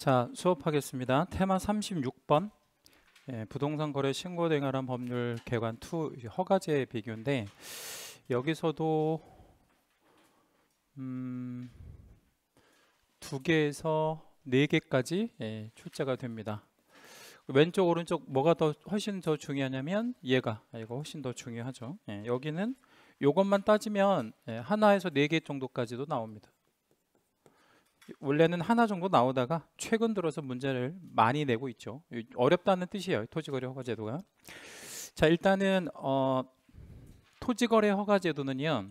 자, 수업하겠습니다. 테마 36번 예, 부동산 거래 신고 등행한 법률 개관 2 허가제 비교인데 여기서도 음, 두 개에서 네 개까지 예, 출제가 됩니다. 왼쪽 오른쪽 뭐가 더 훨씬 더 중요하냐면 얘가 아, 이거 훨씬 더 중요하죠. 예, 여기는 이것만 따지면 예, 하나에서 네 개 정도까지도 나옵니다. 원래는 하나 정도 나오다가 최근 들어서 문제를 많이 내고 있죠. 어렵다는 뜻이에요. 토지거래 허가 제도가. 자, 일단은 어, 토지거래 허가 제도는요.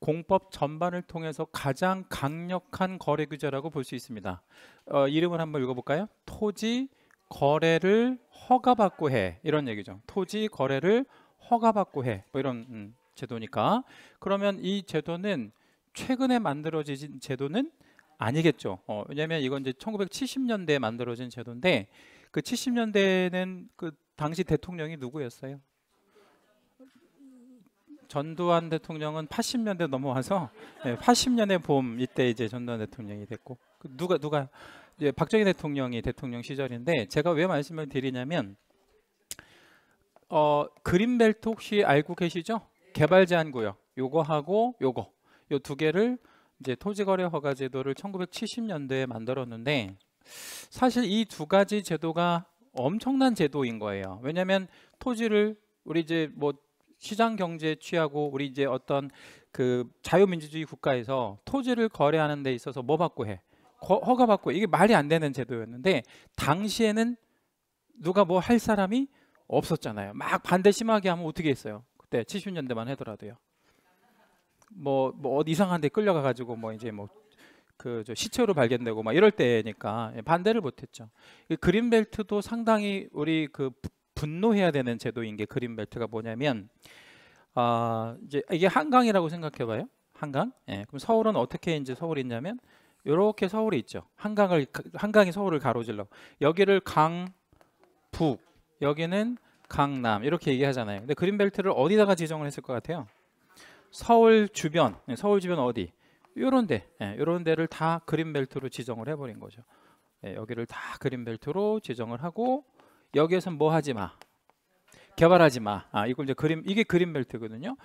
공법 전반을 통해서 가장 강력한 거래 규제라고 볼 수 있습니다. 어, 이름을 한번 읽어볼까요? 토지 거래를 허가받고 해 이런 얘기죠. 토지 거래를 허가받고 해뭐 이런 음, 제도니까 그러면 이 제도는 최근에 만들어진 제도는 아니겠죠. 어, 왜냐하면 이건 이제 1970년대에 만들어진 제도인데 그 70년대에는 그 당시 대통령이 누구였어요? 전두환 대통령은 80년대 넘어와서 네, 80년의 봄 이때 이제 전두환 대통령이 됐고 그 누가 누가 이제 박정희 대통령이 대통령 시절인데 제가 왜 말씀을 드리냐면 어 그린벨트 혹시 알고 계시죠? 개발 제한 구역 요거 하고 요거 요 두 개를 이제 토지거래 허가 제도를 1970년대에 만들었는데 사실 이 두 가지 제도가 엄청난 제도인 거예요. 왜냐하면 토지를 우리 이제 뭐 시장 경제 취하고 우리 이제 어떤 그 자유민주주의 국가에서 토지를 거래하는 데 있어서 뭐 받고 해 허가 받고 이게 말이 안 되는 제도였는데 당시에는 누가 뭐 할 사람이 없었잖아요. 막 반대 심하게 하면 어떻게 했어요? 그때 70년대만 하더라도요 뭐, 뭐 어디 이상한 데 끌려가 가지고 뭐 이제 뭐그저 시체로 발견되고 막 이럴 때니까 예, 반대를 못 했죠. 그린벨트도 상당히 우리 그 분노해야 되는 제도인 게 그린벨트가 뭐냐면 아, 이제 이게 한강이라고 생각해 봐요. 한강. 예. 그럼 서울은 어떻게 이제 서울이 있냐면 요렇게 서울이 있죠. 한강을 한강이 서울을 가로질러. 여기를 강북, 여기는 강남 이렇게 얘기하잖아요. 근데 그린벨트를 어디다가 지정을 했을 것 같아요? 서울 주변, 예, 서울 주변 어디? 요런 데, 예, 요런 데를 다 그린벨트로 지정을 해버린 거죠. 예, 여기를 다 그린벨트로 지정을 하고 여기에선 뭐 하지 마? 개발하지 마. 아, 이걸 이제 그림 이게 그린벨트거든요.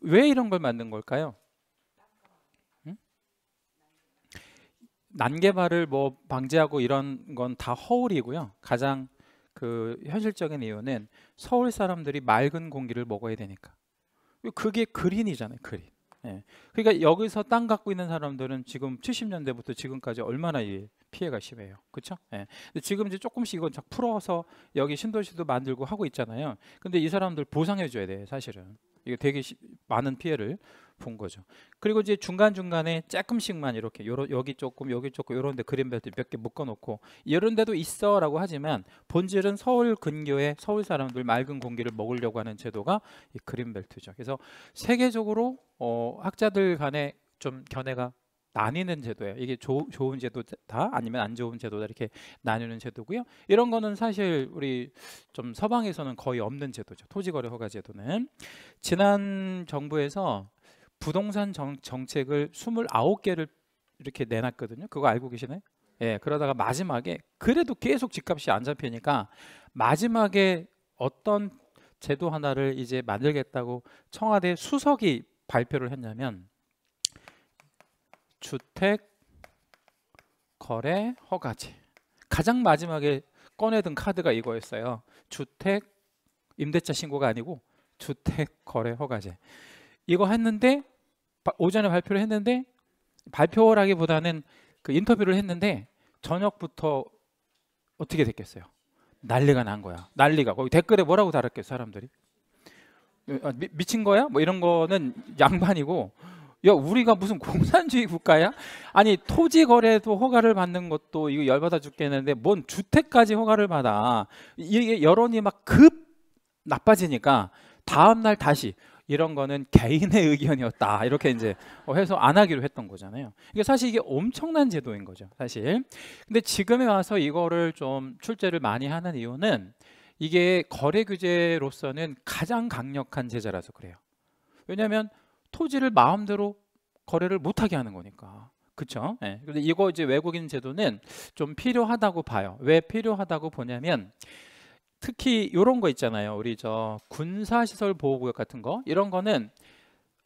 왜 이런 걸 만든 걸까요? 난개발을 뭐 방지하고 이런 건 다 허울이고요. 가장 그 현실적인 이유는 서울 사람들이 맑은 공기를 먹어야 되니까. 그게 그린이잖아요. 그린. 예. 그러니까 여기서 땅 갖고 있는 사람들은 지금 70년대부터 지금까지 얼마나 이 피해가 심해요. 그렇죠? 예. 지금 이제 조금씩 이건 쫙 풀어서 여기 신도시도 만들고 하고 있잖아요. 근데 이 사람들 보상해 줘야 돼, 사실은. 이게 되게 시, 많은 피해를 본 거죠. 그리고 이제 중간 중간에 조금씩만 이렇게 요러, 여기 조금 여기 조금 이런데 그림별도 몇개 묶어놓고 이런데도 있어라고 하지만 본질은 서울 근교에 서울 사람들 맑은 공기를 먹으려고 하는 제도가 이 그린벨트죠. 그래서 세계적으로 어, 학자들 간에 좀 견해가 나뉘는 제도예요. 이게 조, 좋은 제도다 아니면 안 좋은 제도다 이렇게 나뉘는 제도고요. 이런 거는 사실 우리 좀 서방에서는 거의 없는 제도죠. 토지거래 허가 제도는 지난 정부에서 부동산 정, 정책을 29개를 이렇게 내놨거든요. 그거 알고 계시나요? 예, 그러다가 마지막에 그래도 계속 집값이 안 잡히니까 마지막에 어떤 제도 하나를 이제 만들겠다고 청와대 수석이 발표를 했냐면 주택 거래 허가제 가장 마지막에 꺼내든 카드가 이거였어요. 주택 임대차 신고가 아니고 주택 거래 허가제 이거 했는데 오전에 발표를 했는데 발표라기보다는 그 인터뷰를 했는데 저녁부터 어떻게 됐겠어요? 난리가 난 거야. 난리가. 거기 댓글에 뭐라고 달았겠어 사람들이? 어, 아, 미, 친 거야? 뭐 이런 거는 양반이고 야 우리가 무슨 공산주의 국가야? 아니 토지 거래도 허가를 받는 것도 이거 열받아 죽겠는데 뭔 주택까지 허가를 받아 이게 여론이 막 급 나빠지니까 다음 날 다시 이런 거는 개인의 의견이었다 이렇게 이제 해서 안 하기로 했던 거잖아요. 이게 사실 이게 엄청난 제도인 거죠, 사실. 근데 지금에 와서 이거를 좀 출제를 많이 하는 이유는 이게 거래 규제로서는 가장 강력한 제재라서 그래요. 왜냐하면 토지를 마음대로 거래를 못하게 하는 거니까. 그렇죠? 그런데 예. 이거 이제 외국인 제도는 좀 필요하다고 봐요. 왜 필요하다고 보냐면 특히 이런 거 있잖아요. 우리 저 군사시설 보호구역 같은 거 이런 거는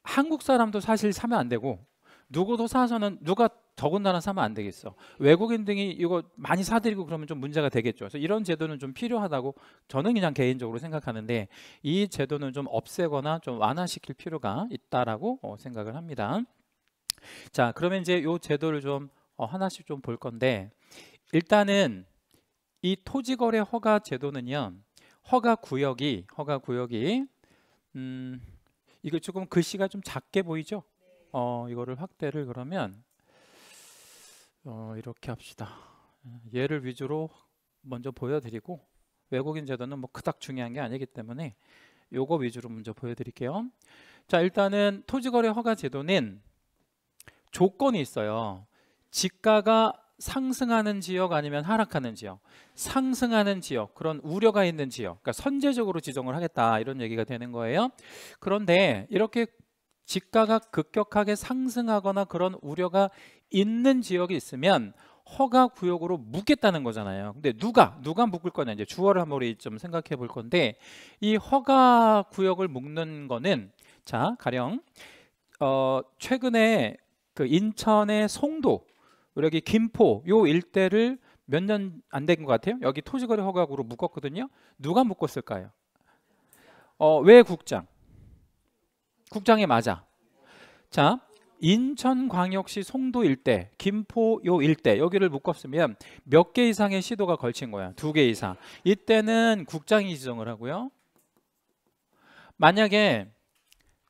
한국 사람도 사실 사면 안 되고 누구도 사서는 누가 더군다나 사면 안 되겠어. 외국인 등이 이거 많이 사들이고 그러면 좀 문제가 되겠죠. 그래서 이런 제도는 좀 필요하다고 저는 그냥 개인적으로 생각하는데 이 제도는 좀 없애거나 좀 완화시킬 필요가 있다라고 어, 생각을 합니다. 자, 그러면 이제 이 제도를 좀 어, 하나씩 좀 볼 건데 일단은 이 토지거래 허가 제도는요. 허가 구역이 허가 구역이 음 이거 조금 글씨가 좀 작게 보이죠? 어 이거를 확대를 그러면 어 이렇게 합시다. 얘를 위주로 먼저 보여드리고 외국인 제도는 뭐 그닥 중요한 게 아니기 때문에 요거 위주로 먼저 보여드릴게요. 자 일단은 토지거래 허가 제도는 조건이 있어요. 지가가 상승하는 지역 아니면 하락하는 지역, 상승하는 지역 그런 우려가 있는 지역, 그러니까 선제적으로 지정을 하겠다 이런 얘기가 되는 거예요. 그런데 이렇게 집가가 급격하게 상승하거나 그런 우려가 있는 지역이 있으면 허가 구역으로 묶겠다는 거잖아요. 근데 누가 누가 묶을 거냐 이제 주어를 한번 우리 좀 생각해 볼 건데 이 허가 구역을 묶는 거는 자 가령 어, 최근에 그 인천의 송도 여기 김포 요 일대를 몇 년 안 된 것 같아요. 여기 토지거래 허가구로 묶었거든요. 누가 묶었을까요? 어, 왜 국장? 국장이 맞아. 자, 인천광역시 송도 일대, 김포 요 일대 여기를 묶었으면 몇 개 이상의 시도가 걸친 거야. 두 개 이상. 이때는 국장이 지정을 하고요. 만약에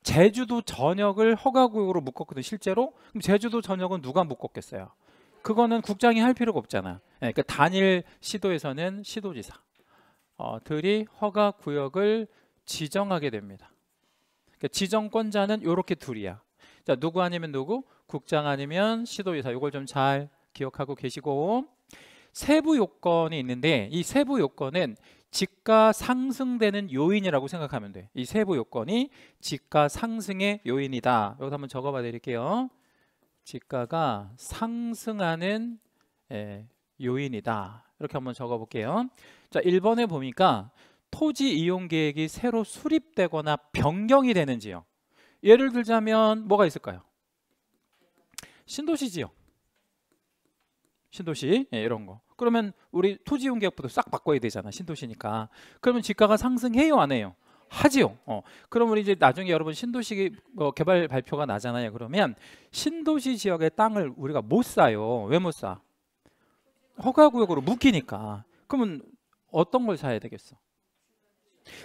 제주도 전역을 허가구역으로 묶었거든 실제로 그럼 제주도 전역은 누가 묶었겠어요? 그거는 국장이 할 필요가 없잖아. 네, 그 단일 시도에서는 시도지사들이 어, 허가 구역을 지정하게 됩니다. 그러니까 지정권자는 이렇게 둘이야. 자, 누구 아니면 누구? 국장 아니면 시도지사. 이걸 좀 잘 기억하고 계시고 세부 요건이 있는데 이 세부 요건은 집가 상승되는 요인이라고 생각하면 돼. 이 세부 요건이 집가 상승의 요인이다. 여기서 한번 적어봐 드릴게요. 집가가 상승하는 예, 요인이다. 이렇게 한번 적어볼게요. 자, 1번에 보니까 토지 이용 계획이 새로 수립되거나 변경이 되는 지요 예를 들자면 뭐가 있을까요? 신도시 지요 신도시 예, 이런 거. 그러면 우리 토지 이용 계획부터 싹 바꿔야 되잖아. 신도시니까. 그러면 집가가 상승해요, 안 해요? 하지요. 어. 그러면 이제 나중에 여러분 신도시 뭐 개발 발표가 나잖아요. 그러면 신도시 지역의 땅을 우리가 못 사요. 왜 못 사? 허가구역으로 묶이니까. 그러면 어떤 걸 사야 되겠어?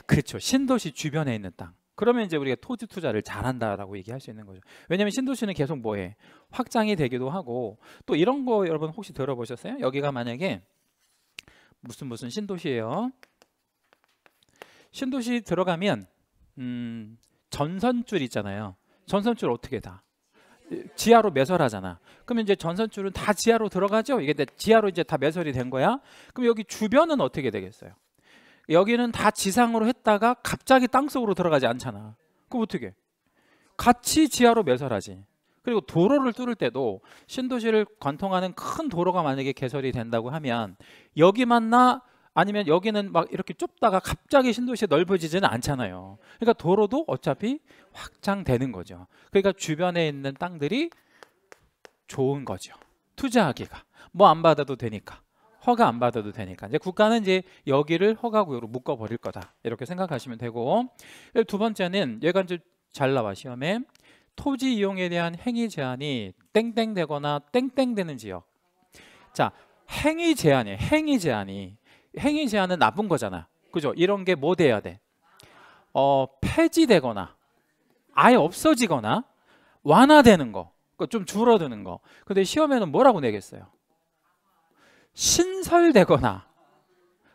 그렇죠. 신도시 주변에 있는 땅. 그러면 이제 우리가 토지 투자를 잘한다라고 얘기할 수 있는 거죠. 왜냐하면 신도시는 계속 뭐해 확장이 되기도 하고 또 이런 거 여러분 혹시 들어보셨어요? 여기가 만약에 무슨 무슨 신도시예요. 신도시 들어가면 음, 전선줄 있잖아요. 전선줄 어떻게 다? 지하로 매설하잖아. 그러면 이제 전선줄은 다 지하로 들어가죠. 이게 지하로 이제 다 매설이 된 거야. 그럼 여기 주변은 어떻게 되겠어요? 여기는 다 지상으로 했다가 갑자기 땅속으로 들어가지 않잖아. 그럼 어떻게? 같이 지하로 매설하지. 그리고 도로를 뚫을 때도 신도시를 관통하는 큰 도로가 만약에 개설이 된다고 하면 여기 만나 아니면 여기는 막 이렇게 좁다가 갑자기 신도시에 넓어지지는 않잖아요. 그러니까 도로도 어차피 확장되는 거죠. 그러니까 주변에 있는 땅들이 좋은 거죠. 투자하기가 뭐 안 받아도 되니까 허가 안 받아도 되니까 이제 국가는 이제 여기를 허가구역으로 묶어 버릴 거다 이렇게 생각하시면 되고 두 번째는 얘가 이제 잘 나와 시험에 토지 이용에 대한 행위 제한이 땡땡되거나 땡땡되는 지역 자 행위 제한이 행위 제한이 행위 제한은 나쁜 거잖아. 그죠? 이런 게 뭐 돼야 돼? 어, 폐지되거나 아예 없어지거나 완화되는 거. 그좀 그러니까 줄어드는 거. 근데 시험에는 뭐라고 내겠어요? 신설되거나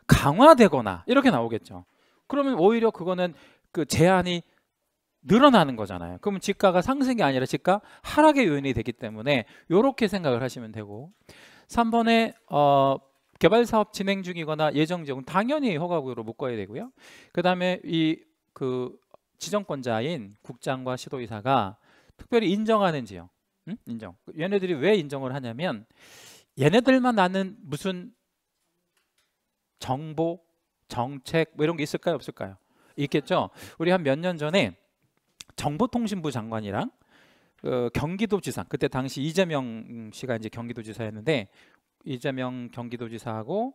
강화되거나 이렇게 나오겠죠. 그러면 오히려 그거는 그 제한이 늘어나는 거잖아요. 그러면 집가가 상승이 아니라 집가 하락의 요인이 되기 때문에 이렇게 생각을 하시면 되고 3번에 어, 개발 사업 진행 중이거나 예정 지역은 당연히 허가구역으로 묶어야 되고요. 그다음에 이 그 지정권자인 국장과 시도의사가 특별히 인정하는 지역, 응? 인정. 얘네들이 왜 인정을 하냐면 얘네들만 나는 무슨 정보, 정책 뭐 이런 게 있을까요, 없을까요? 있겠죠. 우리 한 몇 년 전에 정보통신부 장관이랑 어, 경기도지사 그때 당시 이재명 씨가 이제 경기도지사였는데 이재명 경기도지사하고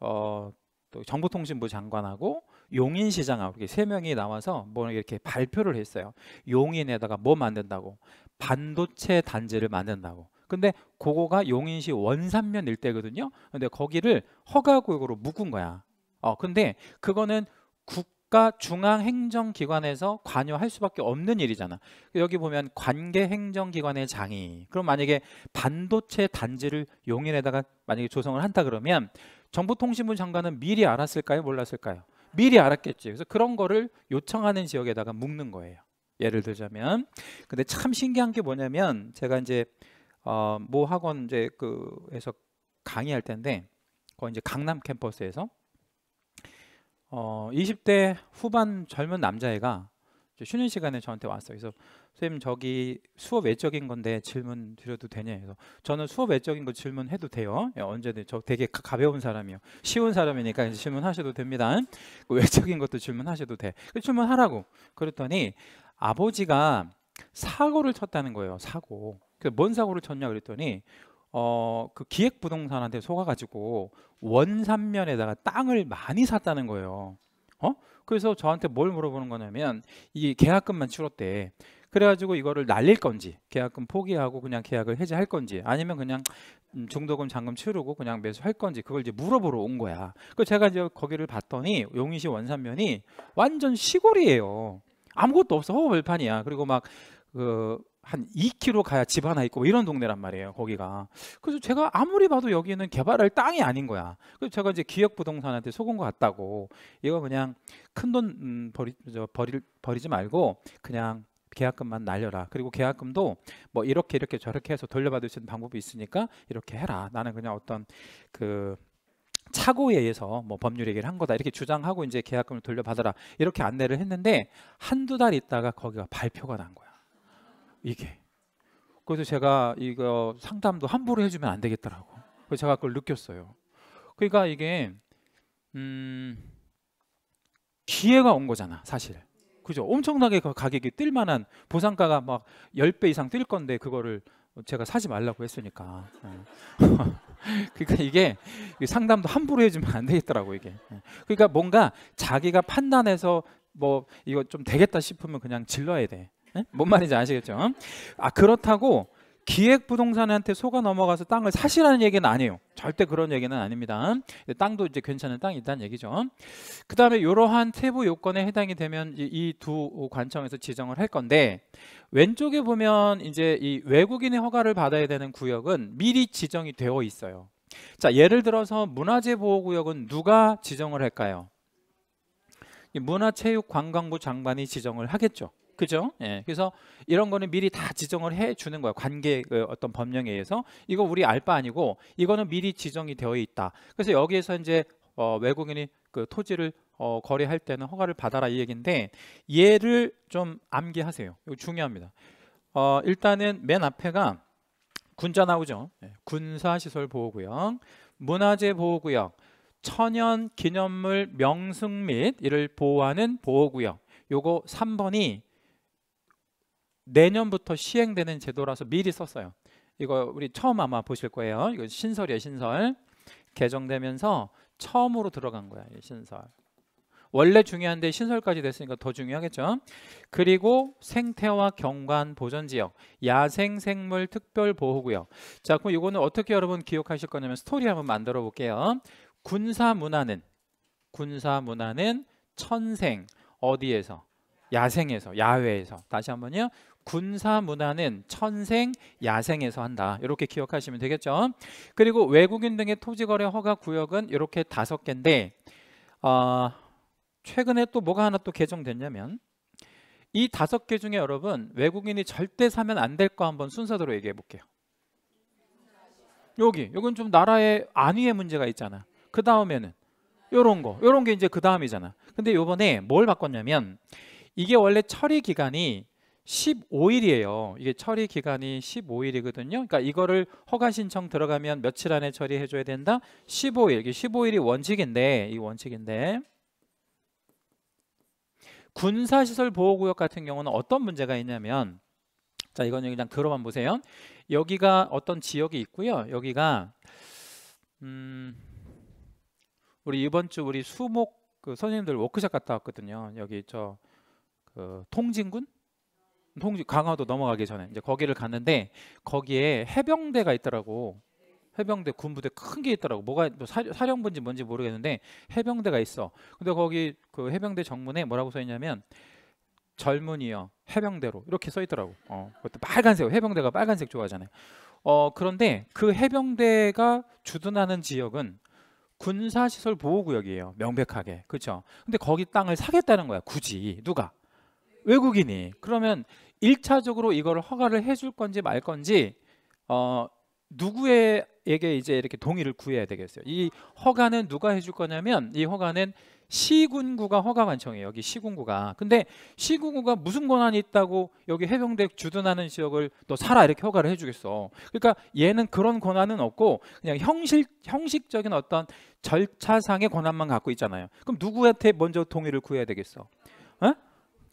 어, 또 정보통신부 장관하고 용인시장하고 이렇게 세 명이 나와서 뭐 이렇게 발표를 했어요. 용인에다가 뭐 만든다고 반도체 단지를 만든다고. 근데 그거가 용인시 원산면 일대거든요. 근데 거기를 허가구역으로 묶은 거야. 어 근데 그거는 국가 중앙행정기관에서 관여할 수밖에 없는 일이잖아. 여기 보면 관계행정기관의 장이. 그럼 만약에 반도체 단지를 용인에다가 만약에 조성을 한다 그러면 정보통신부 장관은 미리 알았을까요? 몰랐을까요? 미리 알았겠지. 그래서 그런 거를 요청하는 지역에다가 묶는 거예요. 예를 들자면. 근데 참 신기한 게 뭐냐면 제가 이제 어, 모 학원 이제 그에서 강의할 텐데 거 이제 강남 캠퍼스에서 어, 20대 후반 젊은 남자애가 쉬는 시간에 저한테 왔어요. 그래서 선생님 저기 수업 외적인 건데 질문 드려도 되냐 해서 저는 수업 외적인 거 질문해도 돼요. 예, 언제든 저 되게 가, 벼운 사람이요. 쉬운 사람이니까 질문하셔도 됩니다. 그 외적인 것도 질문하셔도 돼. 그 질문하라고. 그랬더니 아버지가 사고를 쳤다는 거예요. 사고. 그 뭔 사고를 쳤냐 그랬더니 어, 그 기획 부동산한테 속아가지고 원산면에다가 땅을 많이 샀다는 거예요. 어? 그래서 저한테 뭘 물어보는 거냐면 이 계약금만 줄었대 그래가지고 이거를 날릴 건지 계약금 포기하고 그냥 계약을 해지할 건지 아니면 그냥 음, 중도금 잔금 치르고 그냥 매수할 건지 그걸 이제 물어보러 온 거야. 그 제가 이제 거기를 봤더니 용인시 원산면이 완전 시골이에요. 아무것도 없어 허허벌판이야. 그리고 막그 한 2km 가야 집 하나 있고 뭐 이런 동네란 말이에요. 거기가. 그래서 제가 아무리 봐도 여기는 개발할 땅이 아닌 거야. 그래서 제가 이제 기업 부동산한테 속은 것 같다고. 이거 그냥 큰돈 음, 버리 저 버릴 버리지 말고 그냥 계약금만 날려라. 그리고 계약금도 뭐 이렇게 이렇게 저렇게 해서 돌려받을 수 있는 방법이 있으니까 이렇게 해라. 나는 그냥 어떤 그차고에 의해서 뭐 법률 얘기를 한 거다 이렇게 주장하고 이제 계약금을 돌려받아라 이렇게 안내를 했는데 한두 달 있다가 거기가 발표가 난 거야. 이게. 그래서 제가 이거 상담도 함부로 해주면 안 되겠더라고. 그래서 제가 그걸 느꼈어요. 그러니까 이게 음 기회가 온 거잖아, 사실. 그죠? 엄청나게 그 가격이 뛸 만한 보상가가 막 10배 이상 뛸 건데 그거를 제가 사지 말라고 했으니까. 어. 그러니까 이게 상담도 함부로 해주면 안 되겠더라고 이게. 어. 그러니까 뭔가 자기가 판단해서 뭐 이거 좀 되겠다 싶으면 그냥 질러야 돼. 예? 뭔 말인지 아시겠죠? 아 그렇다고 기획 부동산한테 속아 넘어가서 땅을 사시라는 얘기는 아니에요. 절대 그런 얘기는 아닙니다. 땅도 이제 괜찮은 땅이 있다는 얘기죠. 그 다음에 이러한 세부 요건에 해당이 되면 이 두 관청에서 지정을 할 건데 왼쪽에 보면 이제 이 외국인의 허가를 받아야 되는 구역은 미리 지정이 되어 있어요. 자 예를 들어서 문화재 보호구역은 누가 지정을 할까요? 문화체육관광부 장관이 지정을 하겠죠. 그죠? 예. 그래서 이런 거는 미리 다 지정을 해 주는 거야. 관계 그 어떤 법령에 의해서 이거 우리 알바 아니고 이거는 미리 지정이 되어 있다. 그래서 여기에서 이제 어, 외국인이 그 토지를 어, 거래할 때는 허가를 받아라 이 얘긴데 얘를 좀 암기하세요. 이거 중요합니다. 어, 일단은 맨 앞에가 군자 나오죠. 예. 군사시설 보호구역, 문화재 보호구역, 천연 기념물 명승 및 이를 보호하는 보호구역. 요거 3번이 내년부터 시행되는 제도라서 미리 썼어요. 이거 우리 처음 아마 보실 거예요. 이거 신설이에요, 신설. 개정되면서 처음으로 들어간 거야, 이 신설. 원래 중요한데 신설까지 됐으니까 더 중요하겠죠. 그리고 생태와 경관 보전 지역, 야생 생물 특별 보호 구역. 자, 그럼 이거는 어떻게 여러분 기억하실 거냐면 스토리 한번 만들어 볼게요. 군사 문화는 군사 문화는 천생 어디에서 야생에서 야외에서 다시 한번요. 군사 문화는 천생 야생에서 한다. 이렇게 기억하시면 되겠죠. 그리고 외국인 등의 토지 거래 허가 구역은 이렇게 다섯 개인데 어, 최근에 또 뭐가 하나 또 개정됐냐면 이 다섯 개 중에 여러분 외국인이 절대 사면 안 될 거 한번 순서대로 얘기해 볼게요. 여기 이건 좀 나라의 안위의 문제가 있잖아. 그 다음에는 요런 거, 요런 게 이제 그 다음이잖아. 근데 요번에 뭘 바꿨냐면 이게 원래 처리 기간이 15일이에요. 이게 처리 기간이 15일이거든요. 그러니까 이거를 허가 신청 들어가면 며칠 안에 처리해 줘야 된다. 15일. 이게 15일이 원칙인데 이 원칙인데 군사시설 보호구역 같은 경우는 어떤 문제가 있냐면 자 이건 그냥 들어만 보세요. 여기가 어떤 지역이 있고요. 여기가 음 우리 이번 주 우리 수목 그 선생님들 워크샵 갔다 왔거든요. 여기 저 그 통진군 홍주 강화도 넘어가기 전에 이제 거기를 갔는데 거기에 해병대가 있더라고. 해병대 군부대 큰 게 있더라고. 뭐가 뭐 사, 령부인지 뭔지 모르겠는데 해병대가 있어. 근데 거기 그 해병대 정문에 뭐라고 써 있냐면 젊은이여 해병대로 이렇게 써 있더라고. 어, 그것도 빨간색 해병대가 빨간색 좋아하잖아요. 어 그런데 그 해병대가 주둔하는 지역은 군사시설 보호구역이에요. 명백하게 그렇죠. 근데 거기 땅을 사겠다는 거야. 굳이 누가 외국인이 그러면 1차적으로 이걸 허가를 해줄 건지 말 건지 어, 누구에게 이제 이렇게 동의를 구해야 되겠어요. 이 허가는 누가 해줄 거냐면 이 허가는 시군구가 허가 관청이에요. 여기 시군구가. 근데 시군구가 무슨 권한이 있다고 여기 해병대 주둔하는 지역을 너 살아 이렇게 허가를 해주겠어. 그러니까 얘는 그런 권한은 없고 그냥 형식 형식적인 어떤 절차상의 권한만 갖고 있잖아요. 그럼 누구한테 먼저 동의를 구해야 되겠어? 어?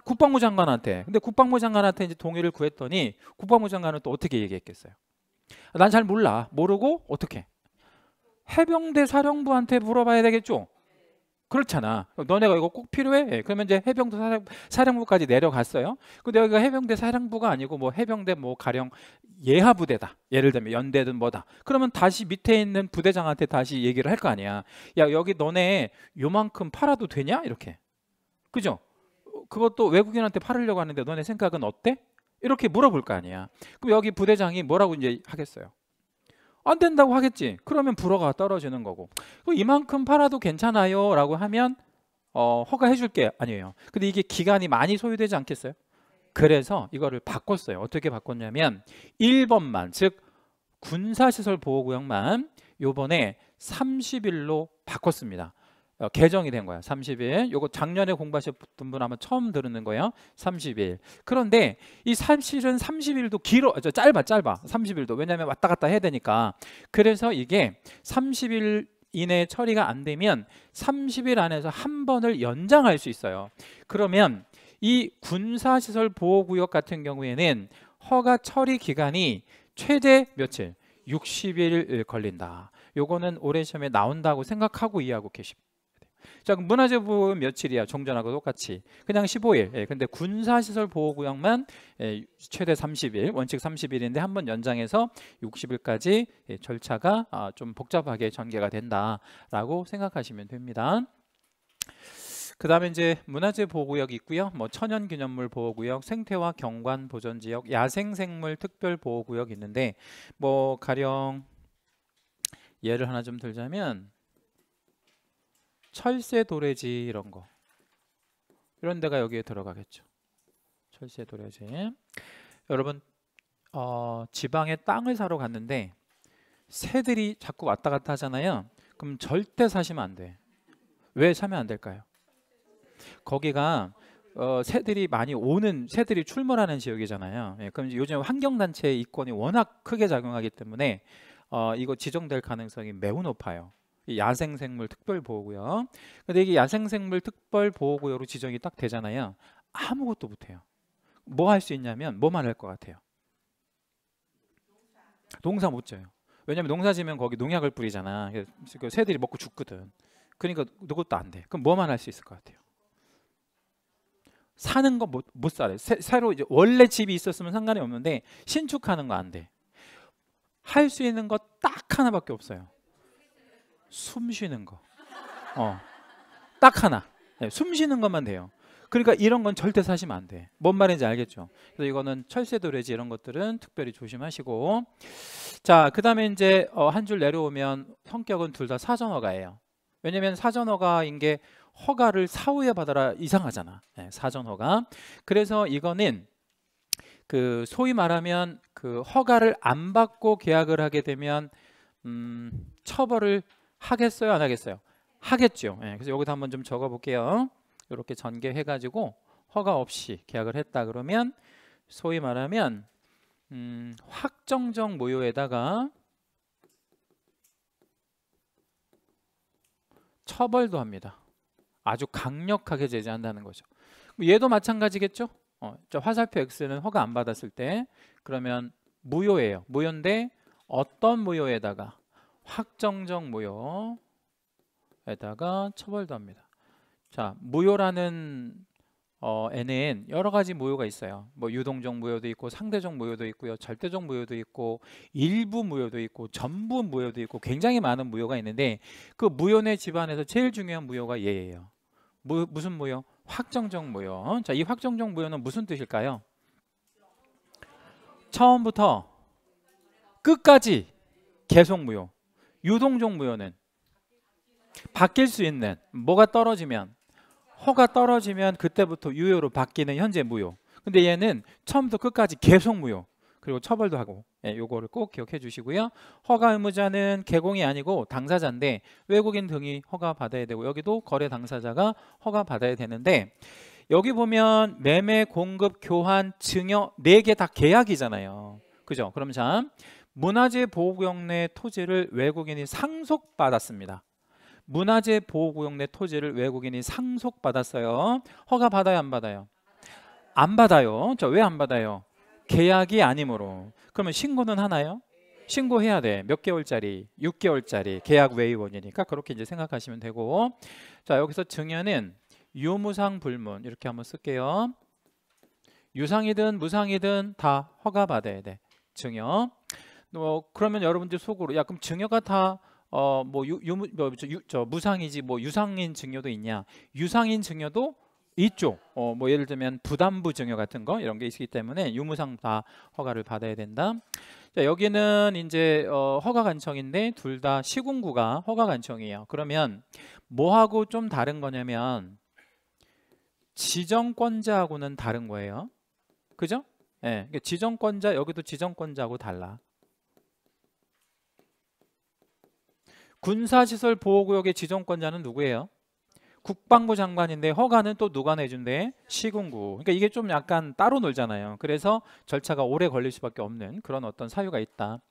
국방부 장관한테 근데 국방부 장관한테 이제 동의를 구했더니 국방부 장관은 또 어떻게 얘기했겠어요? 난 잘 몰라 모르고 어떻게 해병대 사령부한테 물어봐야 되겠죠? 그렇잖아. 너네가 이거 꼭 필요해. 그러면 이제 해병대 사령, 사령부까지 내려갔어요. 근데 여기가 해병대 사령부가 아니고 뭐 해병대 뭐 가령 예하 부대다. 예를 들면 연대든 뭐다. 그러면 다시 밑에 있는 부대장한테 다시 얘기를 할 거 아니야. 야 여기 너네 요만큼 팔아도 되냐? 이렇게. 그죠? 그것도 외국인한테 팔으려고 하는데 너네 생각은 어때? 이렇게 물어볼 거 아니야. 그럼 여기 부대장이 뭐라고 이제 하겠어요? 안 된다고 하겠지. 그러면 불어가 떨어지는 거고. 이만큼 팔아도 괜찮아요라고 하면 어, 허가해 줄게 아니에요. 근데 이게 기간이 많이 소요되지 않겠어요? 그래서 이거를 바꿨어요. 어떻게 바꿨냐면 1번만 즉 군사시설 보호구역만 요번에 30일로 바꿨습니다. 어, 개정이 된 거야. 30일. 요거 작년에 공부하셨던 분 아마 처음 들은 거예요. 30일. 그런데 이 사실은 30일도 길어. 저 짧아, 짧아. 30일도. 왜냐면 왔다 갔다 해야 되니까. 그래서 이게 30일 이내 처리가 안 되면 30일 안에서 한 번을 연장할 수 있어요. 그러면 이 군사시설 보호구역 같은 경우에는 허가 처리 기간이 최대 며칠? 60일 걸린다. 요거는 올해 시험에 나온다고 생각하고 이해하고 계십니다. 자 그럼 문화재보호 며칠이야 종전하고 똑같이 그냥 15일 예, 근데 군사시설 보호구역만 예, 최대 30일 원칙 30일인데 한번 연장해서 60일까지 예, 절차가 아, 좀 복잡하게 전개가 된다라고 생각하시면 됩니다 그 다음에 이제 문화재 보호구역 있고요. 뭐 천연기념물 보호구역, 생태와 경관 보전지역, 야생생물 특별 보호구역 있는데 뭐 가령 예를 하나 좀 들자면 철새 도래지 이런 거 이런 데가 여기에 들어가겠죠. 철새 도래지. 여러분 어, 지방에 땅을 사러 갔는데 새들이 자꾸 왔다 갔다 하잖아요. 그럼 절대 사시면 안 돼. 왜 사면 안 될까요? 거기가 어, 새들이 많이 오는 새들이 출몰하는 지역이잖아요. 예, 그럼 요즘 환경단체의 이권이 워낙 크게 작용하기 때문에 어, 이거 지정될 가능성이 매우 높아요. 야생생물 특별보호구요 근데 이게 야생생물 특별보호구요로 지정이 딱 되잖아요. 아무것도 못해요. 뭐 할 수 있냐면 뭐만 할 것 같아요. 농사 못 져요. 왜냐면 농사 지면 거기 농약을 뿌리잖아. 그 새들이 먹고 죽거든. 그러니까 누것도안 돼. 그럼 뭐만 할 수 있을 것 같아요. 사는 거못못 살아요. 새, 새로 이제 원래 집이 있었으면 상관이 없는데 신축하는 거 안 돼. 할 수 있는 거 딱 하나밖에 없어요. 숨 쉬는 거. 어. 딱 하나. 네, 숨 쉬는 것만 돼요. 그러니까 이런 건 절대 사시면 안 돼. 뭔 말인지 알겠죠? 그래서 이거는 철새도래지 이런 것들은 특별히 조심하시고 자, 그다음에 이제 어, 한줄 내려오면 성격은 둘 다 사전허가예요. 왜냐면 사전허가인 게 허가를 사후에 받아라 이상하잖아. 네, 사전허가. 그래서 이거는 그 소위 말하면 그 허가를 안 받고 계약을 하게 되면 음, 처벌을 하겠어요? 안 하겠어요? 하겠죠. 예, 그래서 여기서 한번 좀 적어볼게요. 이렇게 전개해가지고 허가 없이 계약을 했다 그러면 소위 말하면 음, 확정적 모효에다가 처벌도 합니다. 아주 강력하게 제재한다는 거죠. 얘도 마찬가지겠죠. 어, 저 화살표 X는 허가 안 받았을 때 그러면 무효예요. 무효인데 어떤 무효에다가 확정적 무효에다가 처벌도합니다. 자, 무효라는 어, N은 여러 가지 무효가 있어요. 뭐 유동적 무효도 있고 상대적 무효도 있고요. 절대적 무효도 있고 일부 무효도 있고 전부 무효도 있고 굉장히 많은 무효가 있는데 그 무효의 집안에서 제일 중요한 무효가 얘예요. 무, 무슨 무효? 확정적 무효. 자, 이 확정적 무효는 무슨 뜻일까요? 처음부터 끝까지 계속 무효. 유동종 무효는 바뀔 수 있는 뭐가 떨어지면 허가 떨어지면 그때부터 유효로 바뀌는 현재 무효. 근데 얘는 처음부터 끝까지 계속 무효. 그리고 처벌도 하고 예, 요거를 꼭 기억해 주시고요. 허가 의무자는 개공이 아니고 당사자인데 외국인 등이 허가 받아야 되고 여기도 거래 당사자가 허가 받아야 되는데 여기 보면 매매, 공급, 교환, 증여 네 개 다 계약이잖아요. 그죠? 그럼 참 문화재 보호구역 내 토지를 외국인이 상속받았습니다. 문화재 보호구역 내 토지를 외국인이 상속받았어요. 허가 받아요, 안 받아요? 안 받아요. 자, 왜안 받아요? 계약이 아니므로. 그러면 신고는 하나요? 신고해야 돼. 몇 개월짜리? 6개월짜리 계약 외의 원이니까 그렇게 이제 생각하시면 되고. 자, 여기서 증여는 유무상 불문 이렇게 한번 쓸게요. 유상이든 무상이든 다 허가 받아야 돼. 증여. 어, 그러면 여러분들 속으로 야 그럼 증여가 다 어뭐 뭐, 뭐 저, 무상이지 뭐 유상인 증여도 있냐? 유상인 증여도 있죠. 어, 뭐 예를 들면 부담부 증여 같은 거 이런 게 있기 때문에 유무상 다 허가를 받아야 된다. 자, 여기는 이제 어, 허가 간청인데 둘 다 시군구가 허가 간청이에요. 그러면 뭐하고 좀 다른 거냐면 지정권자하고는 다른 거예요. 그죠? 예, 네, 지정권자 여기도 지정권자하고 달라. 군사시설 보호구역의 지정권자는 누구예요? 국방부 장관인데 허가는 또 누가 내준대? 시군구. 그러니까 이게 좀 약간 따로 놀잖아요. 그래서 절차가 오래 걸릴 수밖에 없는 그런 어떤 사유가 있다.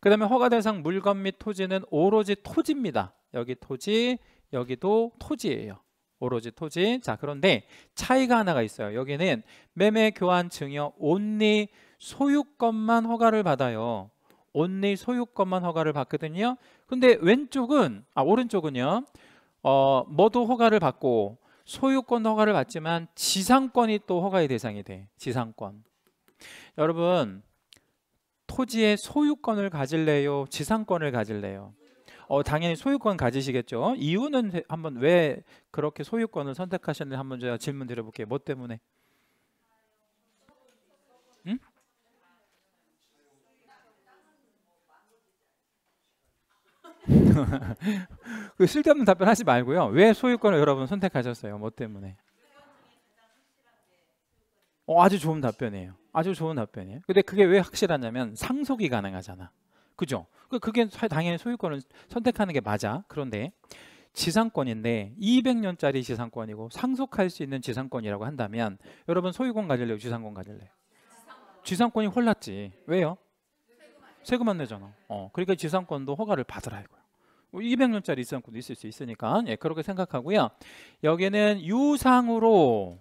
그 다음에 허가 대상 물건 및 토지는 오로지 토지입니다. 여기 토지, 여기도 토지예요. 오로지 토지. 자, 그런데 차이가 하나가 있어요. 여기는 매매, 교환, 증여, 온리 소유권만 허가를 받아요. 온리 소유권만 허가를 받거든요. 근데 왼쪽은 아 오른쪽은요. 어, 뭐도 허가를 받고 소유권 허가를 받지만 지상권이 또 허가의 대상이 돼. 지상권. 여러분 토지의 소유권을 가질래요? 지상권을 가질래요? 어, 당연히 소유권 가지시겠죠. 이유는 한번 왜 그렇게 소유권을 선택하셨는지 한번 제가 질문 드려볼게요. 뭐 때문에? 그 쓸데없는 답변 하지 말고요. 왜 소유권을 여러분 선택하셨어요? 뭐 때문에? 어, 아주 좋은 답변이에요. 아주 좋은 답변이에요. 근데 그게 왜 확실하냐면 상속이 가능하잖아. 그죠? 그, 그게 당연히 소유권을 선택하는 게 맞아. 그런데 지상권인데 200년짜리 지상권이고 상속할 수 있는 지상권이라고 한다면 여러분 소유권 가질래요? 지상권 가질래요? 지상권이 홀랐지. 왜요? 세금 안 내잖아. 어, 그러니까 지상권도 허가를 받으라 이거야. 200년짜리 뭐 이상권도 있을 수 있으니까 예, 그렇게 생각하고요. 여기는 유상으로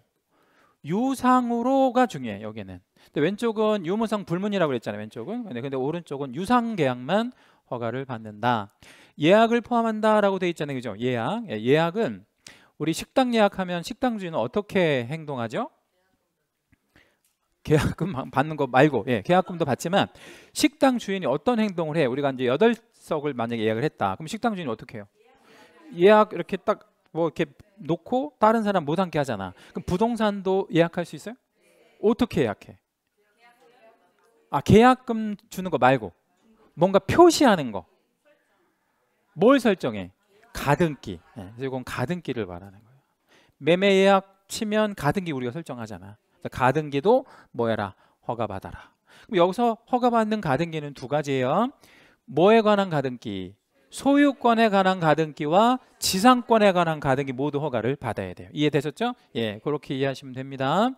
유상으로가 중요해 여기는. 근데 왼쪽은 유무상 불문이라고 그랬잖아요. 왼쪽은. 근데, 근데 오른쪽은 유상 계약만 허가를 받는다. 예약을 포함한다라고 돼 있잖아요. 그죠? 예약. 예, 예약은 우리 식당 예약하면 식당 주인은 어떻게 행동하죠? 계약금 받는 거 말고 예, 계약금도 받지만 식당 주인이 어떤 행동을 해 우리가 이제 여덟 석을 만약에 예약을 했다. 그럼 식당 주인이 어떻게 해요? 예약 이렇게 딱 뭐 이렇게 놓고 다른 사람 못 앉게 하잖아. 그럼 부동산도 예약할 수 있어요? 어떻게 예약해? 아 계약금 주는 거 말고 뭔가 표시하는 거. 뭘 설정해? 가등기. 네, 그래서 이 가등기를 말하는 거예요. 매매 예약 치면 가등기 우리가 설정하잖아. 가등기도 뭐해라 허가받아라. 그럼 여기서 허가받는 가등기는 두 가지예요. 뭐에 관한 가등기? 소유권에 관한 가등기와 지상권에 관한 가등기 모두 허가를 받아야 돼요. 이해되셨죠? 예, 그렇게 이해하시면 됩니다.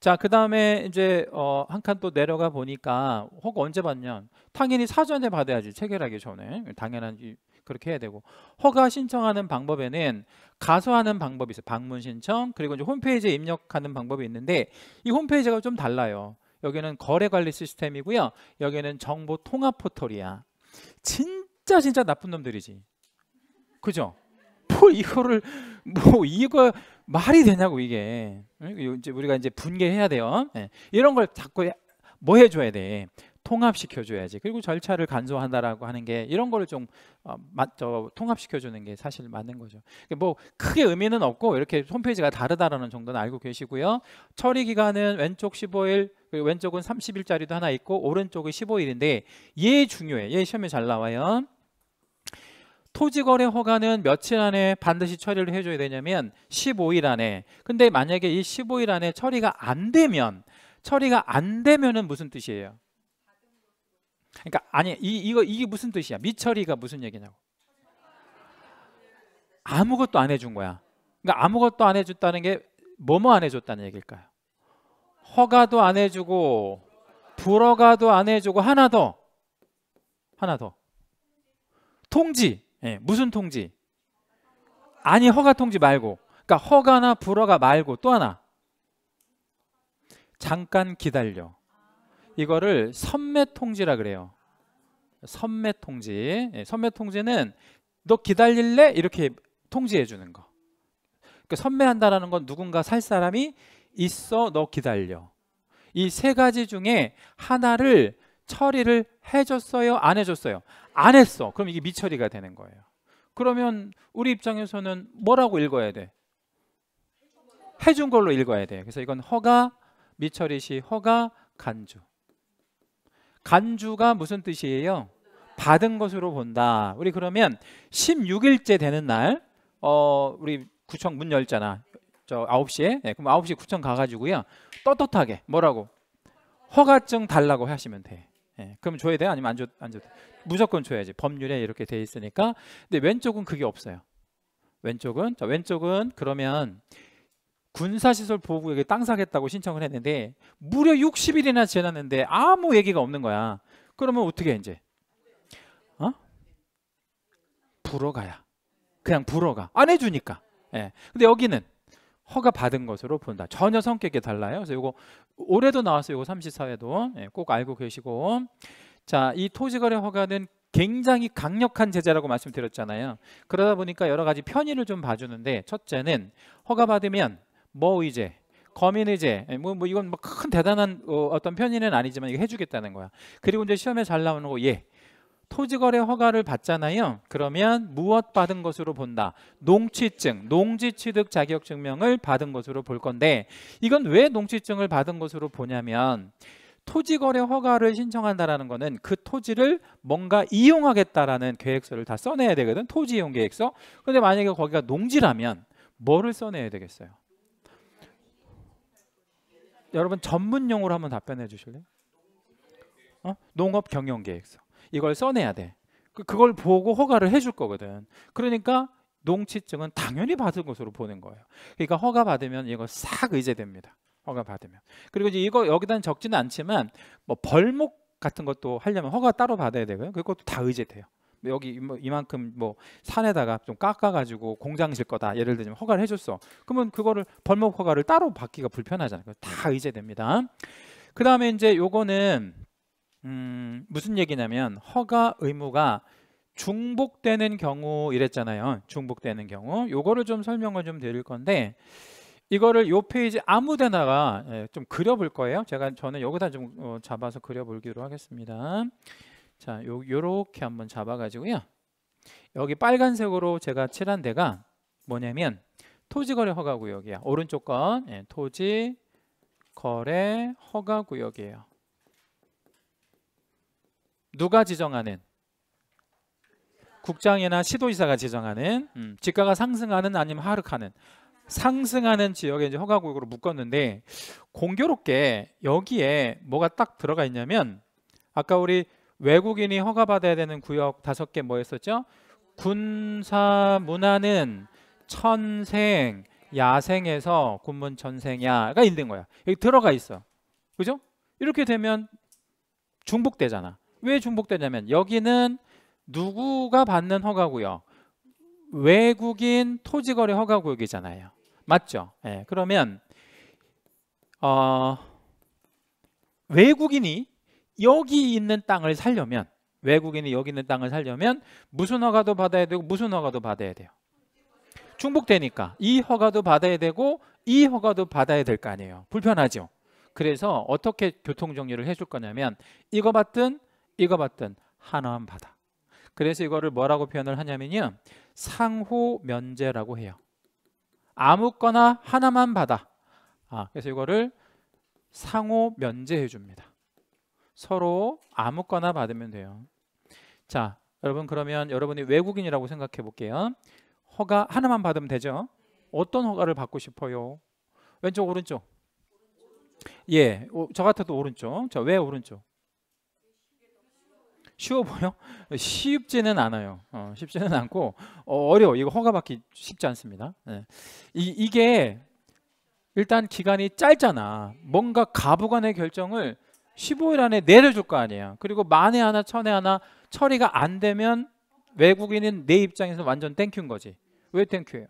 자, 그 다음에 이제 어, 한칸 또 내려가 보니까 허가 언제 받냐? 당연히 사전에 받아야지 체결하기 전에 당연한 그렇게 해야 되고 허가 신청하는 방법에는 가서하는 방법이 있어요. 방문 신청 그리고 이제 홈페이지에 입력하는 방법이 있는데 이 홈페이지가 좀 달라요. 여기는 거래관리 시스템이고요. 여기는 정보 통합 포털이야. 진짜 진짜 나쁜 놈들이지. 그죠? 뭐 이거를 뭐 이거 말이 되냐고 이게 이제 우리가 이제 분개해야 돼요. 네. 이런 걸 자꾸 뭐 해줘야 돼. 통합시켜줘야지. 그리고 절차를 간소한다라고 하는 게 이런 거를 좀 어, 맞, 어, 통합시켜주는 게 사실 맞는 거죠. 그러니까 뭐 크게 의미는 없고 이렇게 홈페이지가 다르다라는 정도는 알고 계시고요. 처리 기간은 왼쪽 15일, 그리고 왼쪽은 30일짜리도 하나 있고 오른쪽은 15일인데 얘 중요해. 얘 시험에 잘 나와요. 토지거래 허가는 며칠 안에 반드시 처리를 해줘야 되냐면 15일 안에. 근데 만약에 이 15일 안에 처리가 안 되면 처리가 안 되면은 무슨 뜻이에요? 그러니까 아니 이 이거 이게 무슨 뜻이야? 미철이가 무슨 얘기냐고. 아무것도 안 해준 거야. 그러니까 아무것도 안 해줬다는 게 뭐뭐 안 해줬다는 얘기일까요? 허가도 안 해주고 불허가도 안 해주고 하나 더 하나 더 통지 예, 무슨 통지 아니 허가 통지 말고 그러니까 허가나 불허가 말고 또 하나 잠깐 기다려 이거를 선매 통지라 그래요. 선매 통지. 예, 선매 통지는 너 기다릴래? 이렇게 통지해 주는 거. 그러니까 선매한다라는 건 누군가 살 사람이 있어 너 기다려. 이 세 가지 중에 하나를 처리를 해줬어요? 안 해줬어요? 안 했어. 그럼 이게 미처리가 되는 거예요. 그러면 우리 입장에서는 뭐라고 읽어야 돼? 해준 걸로 읽어야 돼. 그래서 이건 허가, 미처리 시 허가, 간주. 간주가 무슨 뜻이에요? 받은 것으로 본다. 우리 그러면 16일째 되는 날 어, 우리 구청 문 열잖아. 저 9시에. 네, 그럼 9시 구청 가 가지고요. 떳떳하게 뭐라고? 허가증 달라고 하시면 돼. 예, 그럼 줘야 돼? 아니면 안 줘? 안 줘? 무조건 줘야지. 법률에 이렇게 돼 있으니까. 근데 왼쪽은 그게 없어요. 왼쪽은 자, 왼쪽은 그러면 군사시설 보호구역에 땅 사겠다고 신청을 했는데 무려 60일이나 지났는데 아무 얘기가 없는 거야. 그러면 어떻게 이제? 어? 불어가야. 그냥 불어가. 안 해주니까. 예. 근데 여기는 허가 받은 것으로 본다. 전혀 성격이 달라요. 그래서 이거 올해도 나왔어요. 이거 34회도 예, 꼭 알고 계시고 자, 이 토지거래 허가는 굉장히 강력한 제재라고 말씀드렸잖아요. 그러다 보니까 여러 가지 편의를 좀 봐주는데 첫째는 허가 받으면 뭐 이제 검인 의제 예, 뭐, 뭐 이건 뭐 큰 대단한 어, 떤 편의는 아니지만 이거 해주겠다는 거야. 그리고 이제 시험에 잘 나오는 거 예. 토지거래 허가를 받잖아요. 그러면 무엇 받은 것으로 본다. 농취증, 농지취득 자격증명을 받은 것으로 볼 건데 이건 왜 농취증을 받은 것으로 보냐면 토지거래 허가를 신청한다라는 거는 그 토지를 뭔가 이용하겠다라는 계획서를 다 써내야 되거든. 토지이용계획서. 근데 만약에 거기가 농지라면 뭐를 써내야 되겠어요? 여러분 전문 용어로 한번 답변해 주실래요? 어? 농업 경영 계획서. 이걸 써내야 돼. 그, 그걸 보고 허가를 해줄 거거든. 그러니까 농취증은 당연히 받은 것으로 보는 거예요. 그러니까 허가 받으면 이거 싹 의제됩니다. 허가 받으면. 그리고 이제 이거 여기다 적지는 않지만 뭐 벌목 같은 것도 하려면 허가 따로 받아야 되고요. 그것도 다 의제돼요. 여기 뭐 이만큼 뭐 산에다가 좀 깎아가지고 공장 실 거다 예를 들면 허가를 해줬어 그러면 그거를 벌목 허가를 따로 받기가 불편하잖아요 다 의제됩니다 그 다음에 이제 요거는 음 무슨 얘기냐면 허가 의무가 중복되는 경우 이랬잖아요 중복되는 경우 요거를 좀 설명을 좀 드릴 건데 이거를 요 페이지 아무 데나가 예, 좀 그려볼 거예요 제가 저는 여기다 좀 어, 잡아서 그려볼기로 하겠습니다 자, 요, 요렇게 한번 잡아가지고요. 여기 빨간색으로 제가 칠한 데가 뭐냐면 토지거래 허가구역이야. 오른쪽 건 예, 토지거래 허가구역이에요. 누가 지정하는? 국장이나 시도지사가 지정하는 음, 집가가 상승하는 아니면 하락하는 상승하는 지역에 이제 허가구역으로 묶었는데 공교롭게 여기에 뭐가 딱 들어가 있냐면 아까 우리 외국인이 허가받아야 되는 구역 다섯 개 뭐였었죠? 군사 문화는 천생 야생에서 군문 전생야가 있는 거야. 여기 들어가 있어. 그죠? 이렇게 되면 중복되잖아. 왜 중복되냐면 여기는 누구가 받는 허가고요. 외국인 토지거래 허가 구역이잖아요. 맞죠? 예. 그러면 어, 외국인이 여기 있는 땅을 살려면 외국인이 여기 있는 땅을 살려면 무슨 허가도 받아야 되고 무슨 허가도 받아야 돼요. 중복되니까 이 허가도 받아야 되고 이 허가도 받아야 될 거 아니에요. 불편하죠. 그래서 어떻게 교통 정리를 해줄 거냐면 이거 받든 이거 받든 하나만 받아. 그래서 이거를 뭐라고 표현을 하냐면요. 상호 면제라고 해요. 아무거나 하나만 받아. 아, 그래서 이거를 상호 면제해 줍니다. 서로 아무거나 받으면 돼요. 자, 여러분 그러면 여러분이 외국인이라고 생각해 볼게요. 허가 하나만 받으면 되죠. 어떤 허가를 받고 싶어요? 왼쪽 오른쪽. 예, 오, 저 같아도 오른쪽. 자, 왜 오른쪽? 쉬워 보여? 쉽지는 않아요. 어, 쉽지는 않고 어, 려워 이거 허가 받기 쉽지 않습니다. 예. 이, 이게 일단 기간이 짧잖아. 뭔가 가부간의 결정을 15일 안에 내려줄 거 아니에요. 그리고 만에 하나 천에 하나 처리가 안 되면 외국인은 내 입장에서 완전 땡큐인 거지. 왜 땡큐예요?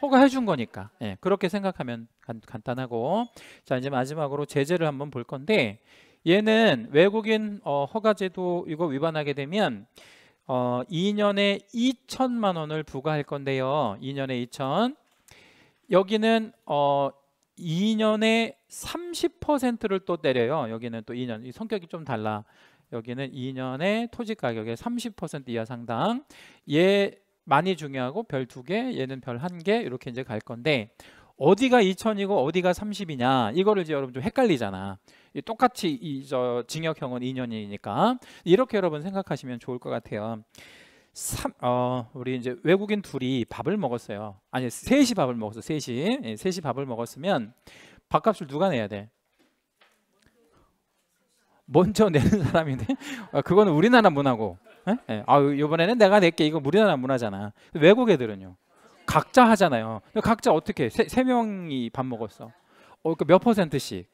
허가해 준 거니까. 예, 그렇게 생각하면 간, 단하고자 이제 마지막으로 제재를 한번 볼 건데 얘는 외국인 어, 허가 제도 이거 위반하게 되면 어, 2년에 2천만 원을 부과할 건데요. 2년에 2천. 여기는 어, 2년에 30%를 또 때려요. 여기는 또 2년. 성격이 좀 달라. 여기는 2년에 토지 가격의 30% 이하 상당. 얘 많이 중요하고 별 두 개, 얘는 별 한개 이렇게 이제 갈 건데 어디가 2천이고 어디가 30이냐 이거를 이제 여러분 좀 헷갈리잖아. 똑같이 이저 징역형은 2년이니까 이렇게 여러분 생각하시면 좋을 것 같아요. 3, 어, 우리 이제 외국인 둘이 밥을 먹었어요. 아니, 셋이 밥을 먹었어. 셋이. 예, 셋이 밥을 먹었으면 밥값을 누가 내야 돼? 먼저 내는 사람인데 아, 그거 우리나라 문화고. 예? 예. 아, 이번에는 내가 낼게. 이거 우리나라 문화잖아. 외국 애들은요. 각자 하잖아요. 각자 어떻게 세, 세 명이 밥 먹었어. 어, 그몇 그러니까 퍼센트씩.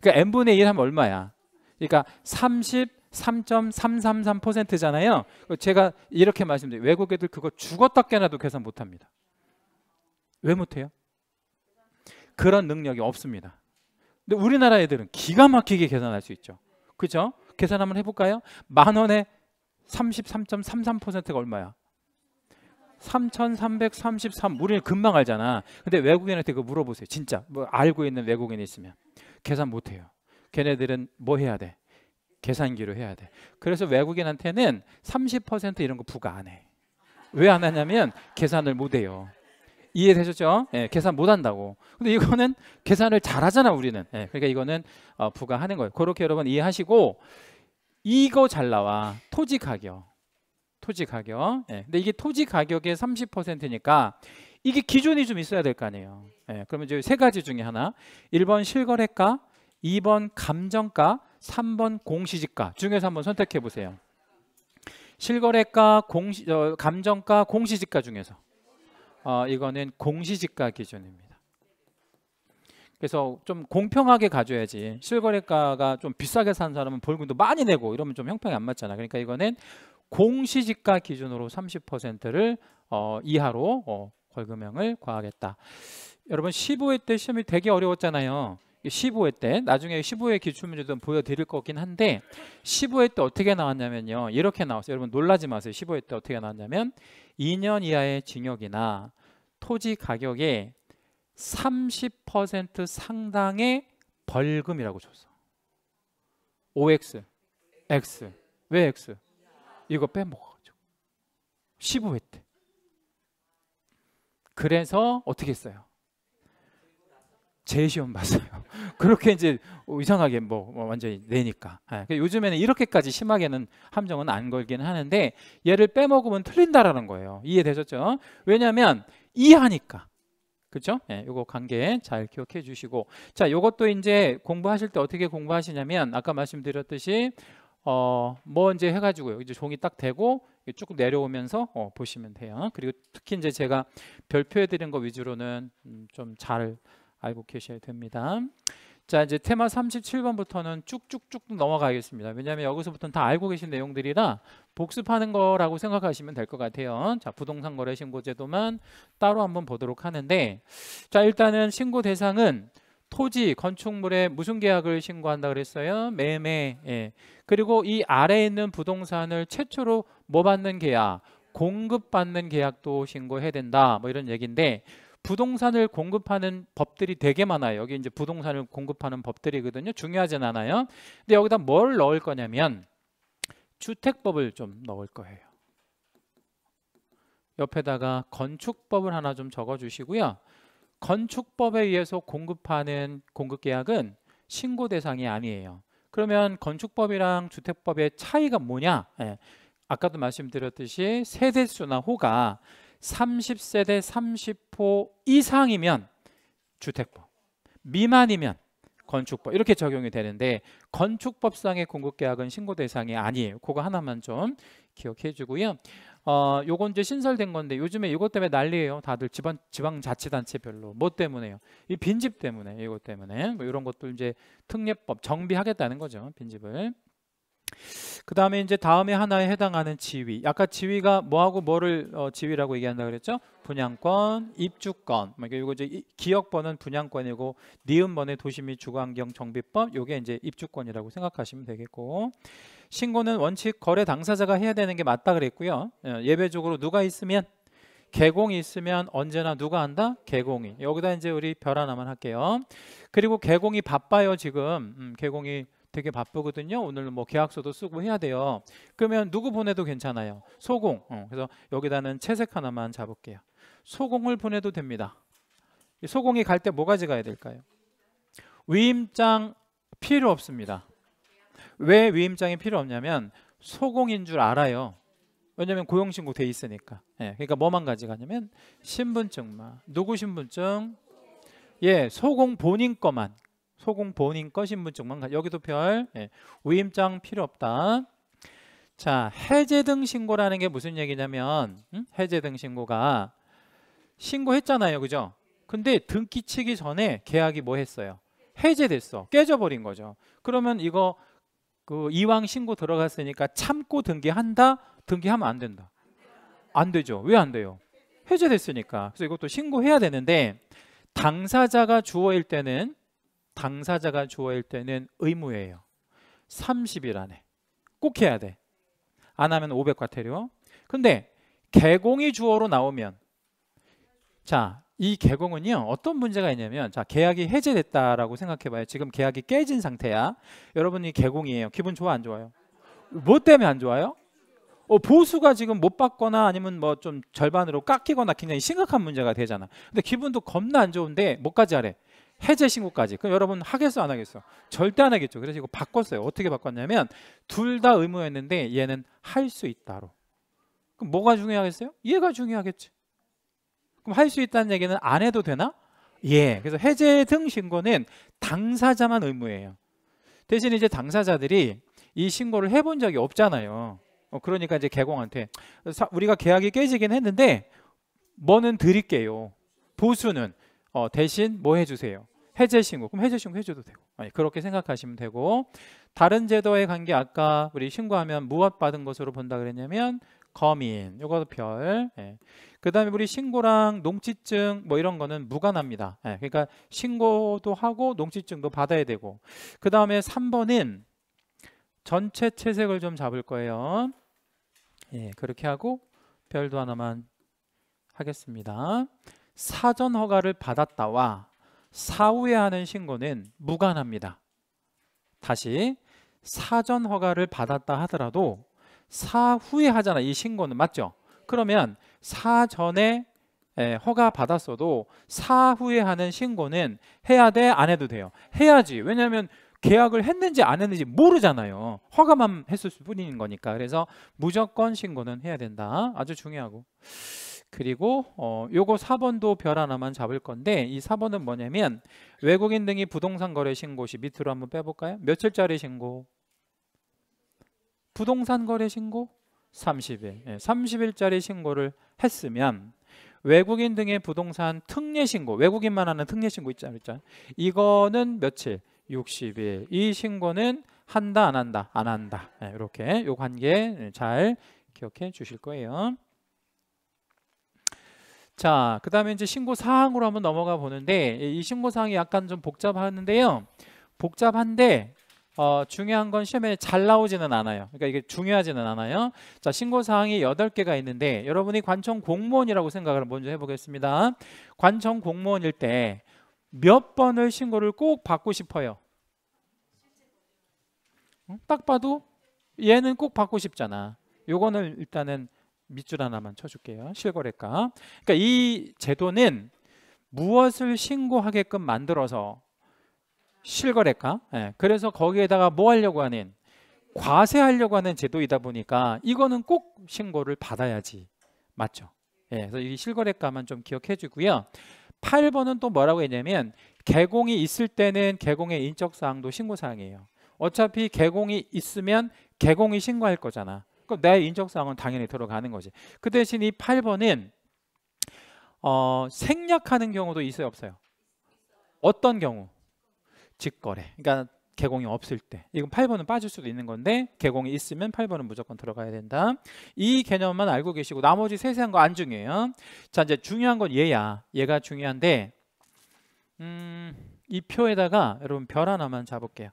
그러니까 n분의 1 하면 얼마야? 그러니까 30 3.333%잖아요. 제가 이렇게 말씀드려요. 외국 애들 그거 죽었다 깨나도 계산 못합니다. 왜 못해요? 그런 능력이 없습니다. 근데 우리나라 애들은 기가 막히게 계산할 수 있죠. 그죠? 계산 한번 해볼까요? 만 원에 33.33%가 얼마야? 3,333 우리는 금방 알잖아. 근데 외국인한테 그거 물어보세요. 진짜 뭐 알고 있는 외국인이 있으면 계산 못해요. 걔네들은 뭐 해야 돼? 계산기로 해야 돼. 그래서 외국인한테는 30% 이런 거 부과 안 해. 왜 안 하냐면 계산을 못 해요. 이해되셨죠? 예, 계산 못 한다고. 근데 이거는 계산을 잘 하잖아, 우리는. 예, 그러니까 이거는 어, 부과하는 거예요. 그렇게 여러분 이해하시고 이거 잘 나와. 토지 가격. 토지 가격. 예, 근데 이게 토지 가격의 30%니까 이게 기준이 좀 있어야 될 거 아니에요. 예, 그러면 이제 세 가지 중에 하나. 1번 실거래가, 2번 감정가, 3번 공시지가 중에서 한번 선택해 보세요. 실거래가, 공시, 어, 감정가, 공시지가 중에서 어, 이거는 공시지가 기준입니다. 그래서 좀 공평하게 가져야지 실거래가가 좀 비싸게 산 사람은 벌금도 많이 내고 이러면 좀 형평이 안 맞잖아. 그러니까 이거는 공시지가 기준으로 30%를 어, 이하로 어, 벌금형을 과하겠다. 여러분 15회 때 시험이 되게 어려웠잖아요. 15회 때 나중에 15회 기출문제도 보여드릴 거긴 한데 15회 때 어떻게 나왔냐면요 이렇게 나왔어요 여러분 놀라지 마세요 15회 때 어떻게 나왔냐면 2년 이하의 징역이나 토지 가격의 30% 상당의 벌금이라고 줬어 OX X 왜 X 이거 빼먹어가지고 15회 때 그래서 어떻게 했어요 제 시험 봤어요. 그렇게 이제 이상하게 뭐, 뭐 완전히 내니까. 예. 그러니까 요즘에는 이렇게까지 심하게는 함정은 안 걸기는 하는데 얘를 빼먹으면 틀린다라는 거예요. 이해되셨죠? 왜냐하면 이해하니까. 그렇죠? 예, 요거 관계 잘 기억해 주시고 자, 이것도 이제 공부하실 때 어떻게 공부하시냐면 아까 말씀드렸듯이 어, 뭐 이제 해 가지고요. 이제 종이 딱 대고 쭉 내려오면서 어, 보시면 돼요. 그리고 특히 이제 제가 별표해 드린 거 위주로는 음, 좀잘 알고 계셔야 됩니다. 자 이제 테마 37번부터는 쭉쭉쭉 넘어가겠습니다. 왜냐하면 여기서부터는 다 알고 계신 내용들이라 복습하는 거라고 생각하시면 될 것 같아요. 자 부동산 거래 신고 제도만 따로 한번 보도록 하는데 자 일단은 신고 대상은 토지 건축물에 무슨 계약을 신고한다 그랬어요? 매매. 예. 그리고 이 아래에 있는 부동산을 최초로 뭐 받는 계약? 공급받는 계약도 신고해야 된다. 뭐 이런 얘기인데 부동산을 공급하는 법들이 되게 많아요. 여기 이제 부동산을 공급하는 법들이거든요. 중요하진 않아요. 근데 여기다 뭘 넣을 거냐면 주택법을 좀 넣을 거예요. 옆에다가 건축법을 하나 좀 적어 주시고요. 건축법에 의해서 공급하는 공급 계약은 신고 대상이 아니에요. 그러면 건축법이랑 주택법의 차이가 뭐냐? 예. 아까도 말씀드렸듯이 세대수나 호가 30세대 30호 이상이면 주택법, 미만이면 건축법 이렇게 적용이 되는데 건축법상의 공급계약은 신고 대상이 아니에요. 그거 하나만 좀 기억해 주고요. 어, 요건 이제 신설된 건데 요즘에 이것 때문에 난리예요. 다들 지방 지방자치단체별로 뭐 때문에요? 이 빈집 때문에 이것 때문에 뭐 이런 것들 이제 특례법 정비하겠다는 거죠. 빈집을. 그 다음에 이제 다음에 하나에 해당하는 지위 아까 지위가 뭐하고 뭐를 어, 지위라고 얘기한다 그랬죠 분양권 입주권 그리고 뭐 이제 기역번은 분양권이고 니은번의 도시및 주거환경 정비법 요게 이제 입주권이라고 생각하시면 되겠고 신고는 원칙 거래 당사자가 해야 되는 게 맞다 그랬고요 예, 예외적으로 누가 있으면 개공이 있으면 언제나 누가 한다? 개공이. 여기다 이제 우리 별 하나만 할게요. 그리고 개공이 바빠요, 지금. 음, 개공이 되게 바쁘거든요. 오늘 뭐 계약서도 쓰고 해야 돼요. 그러면 누구 보내도 괜찮아요. 소공. 어, 그래서 여기다는 채색 하나만 잡을게요. 소공을 보내도 됩니다. 소공이 갈 때 뭐가 지가야 될까요? 위임장 필요 없습니다. 왜 위임장이 필요 없냐면 소공인 줄 알아요. 왜냐면 고용신고 돼 있으니까. 예, 그러니까 뭐만 가져가냐면 신분증만. 누구 신분증? 예, 소공 본인 것만 소공 본인 거신분쪽만 가. 여기도 별 예. 위임장 필요 없다. 자 해제 등 신고라는 게 무슨 얘기냐면 음? 해제 등 신고가 신고했잖아요, 그죠? 근데 등기 치기 전에 계약이 뭐 했어요? 해제됐어, 깨져버린 거죠. 그러면 이거 그 이왕 신고 들어갔으니까 참고 등기한다? 등기하면 안 된다. 안 되죠. 왜 안 돼요? 해제됐으니까. 그래서 이것도 신고해야 되는데 당사자가 주어일 때는 당사자가 주어일 때는 의무예요. 30일 안에 꼭 해야 돼. 안 하면 500과태료. 근데 개공이 주어로 나오면 자, 이 개공은요. 어떤 문제가 있냐면 자, 계약이 해제됐다라고 생각해 봐요. 지금 계약이 깨진 상태야. 여러분이 개공이에요. 기분 좋아 안 좋아요? 뭐 때문에 안 좋아요? 어, 보수가 지금 못 받거나 아니면 뭐 좀 절반으로 깎이거나 굉장히 심각한 문제가 되잖아. 근데 기분도 겁나 안 좋은데 뭐까지 하래? 해제 신고까지. 그럼 여러분 하겠어 안 하겠어? 절대 안 하겠죠. 그래서 이거 바꿨어요. 어떻게 바꿨냐면 둘 다 의무였는데 얘는 할 수 있다로. 그럼 뭐가 중요하겠어요? 얘가 중요하겠지. 그럼 할 수 있다는 얘기는 안 해도 되나? 예. 그래서 해제 등 신고는 당사자만 의무예요. 대신 이제 당사자들이 이 신고를 해본 적이 없잖아요. 어, 그러니까 이제 개공한테 사, 우리가 계약이 깨지긴 했는데 뭐는 드릴게요. 보수는 어, 대신 뭐 해주세요. 해제 신고 그럼 해제 신고 해줘도 되고 아니 예, 그렇게 생각하시면 되고 다른 제도에 관계 아까 우리 신고하면 무엇 받은 것으로 본다 그랬냐면 거민 요거 별 예. 그다음에 우리 신고랑 농지증 뭐 이런 거는 무관합니다 예. 그러니까 신고도 하고 농지증도 받아야 되고 그다음에 3번은 전체 채색을 좀 잡을 거예요 예, 그렇게 하고 별도 하나만 하겠습니다 사전 허가를 받았다와 사후에 하는 신고는 무관합니다. 다시 사전 허가를 받았다 하더라도 사후에 하잖아 이 신고는 맞죠? 그러면 사전에 허가 받았어도 사후에 하는 신고는 해야 돼 안 해도 돼요 해야지 왜냐하면 계약을 했는지 안 했는지 모르잖아요 허가만 했을 뿐인 거니까 그래서 무조건 신고는 해야 된다 아주 중요하고 그리고 어, 요거 4번도 별 하나만 잡을 건데 이 4번은 뭐냐면 외국인 등이 부동산 거래 신고 시 밑으로 한번 빼볼까요? 며칠짜리 신고? 부동산 거래 신고? 30일. 예, 30일짜리 신고를 했으면 외국인 등의 부동산 특례 신고, 외국인만 하는 특례 신고 있잖아요. 있잖아 이거는 며칠? 60일. 이 신고는 한다 안 한다 안 한다. 예, 이렇게 요 관계 잘 기억해 주실 거예요. 자, 그 다음에 이제 신고 사항으로 한번 넘어가 보는데 이 신고 사항이 약간 좀 복잡하는데요. 복잡한데 어, 중요한 건 시험에 잘 나오지는 않아요. 그러니까 이게 중요하지는 않아요. 자, 신고 사항이 8개가 있는데 여러분이 관청 공무원이라고 생각을 먼저 해보겠습니다. 관청 공무원일 때 몇 번을 신고를 꼭 받고 싶어요? 딱 봐도 얘는 꼭 받고 싶잖아. 요거는 일단은 밑줄 하나만 쳐줄게요. 실거래가. 그러니까 이 제도는 무엇을 신고하게끔 만들어서 실거래가. 예, 그래서 거기에다가 뭐 하려고 하는 과세하려고 하는 제도이다 보니까 이거는 꼭 신고를 받아야지 맞죠. 예, 그래서 이 실거래가만 좀 기억해 주고요. 8번은 또 뭐라고 했냐면 개공이 있을 때는 개공의 인적 사항도 신고 사항이에요. 어차피 개공이 있으면 개공이 신고할 거잖아. 내 인적사항은 당연히 들어가는 거지. 그 대신 이 8번은 어, 생략하는 경우도 있어요, 없어요? 어떤 경우? 직거래. 그러니까 개공이 없을 때. 이건 8번은 빠질 수도 있는 건데 개공이 있으면 8번은 무조건 들어가야 된다. 이 개념만 알고 계시고 나머지 세세한 거 안 중요해요. 자, 이제 중요한 건 얘야. 얘가 중요한데 음, 이 표에다가 여러분 별 하나만 잡을게요.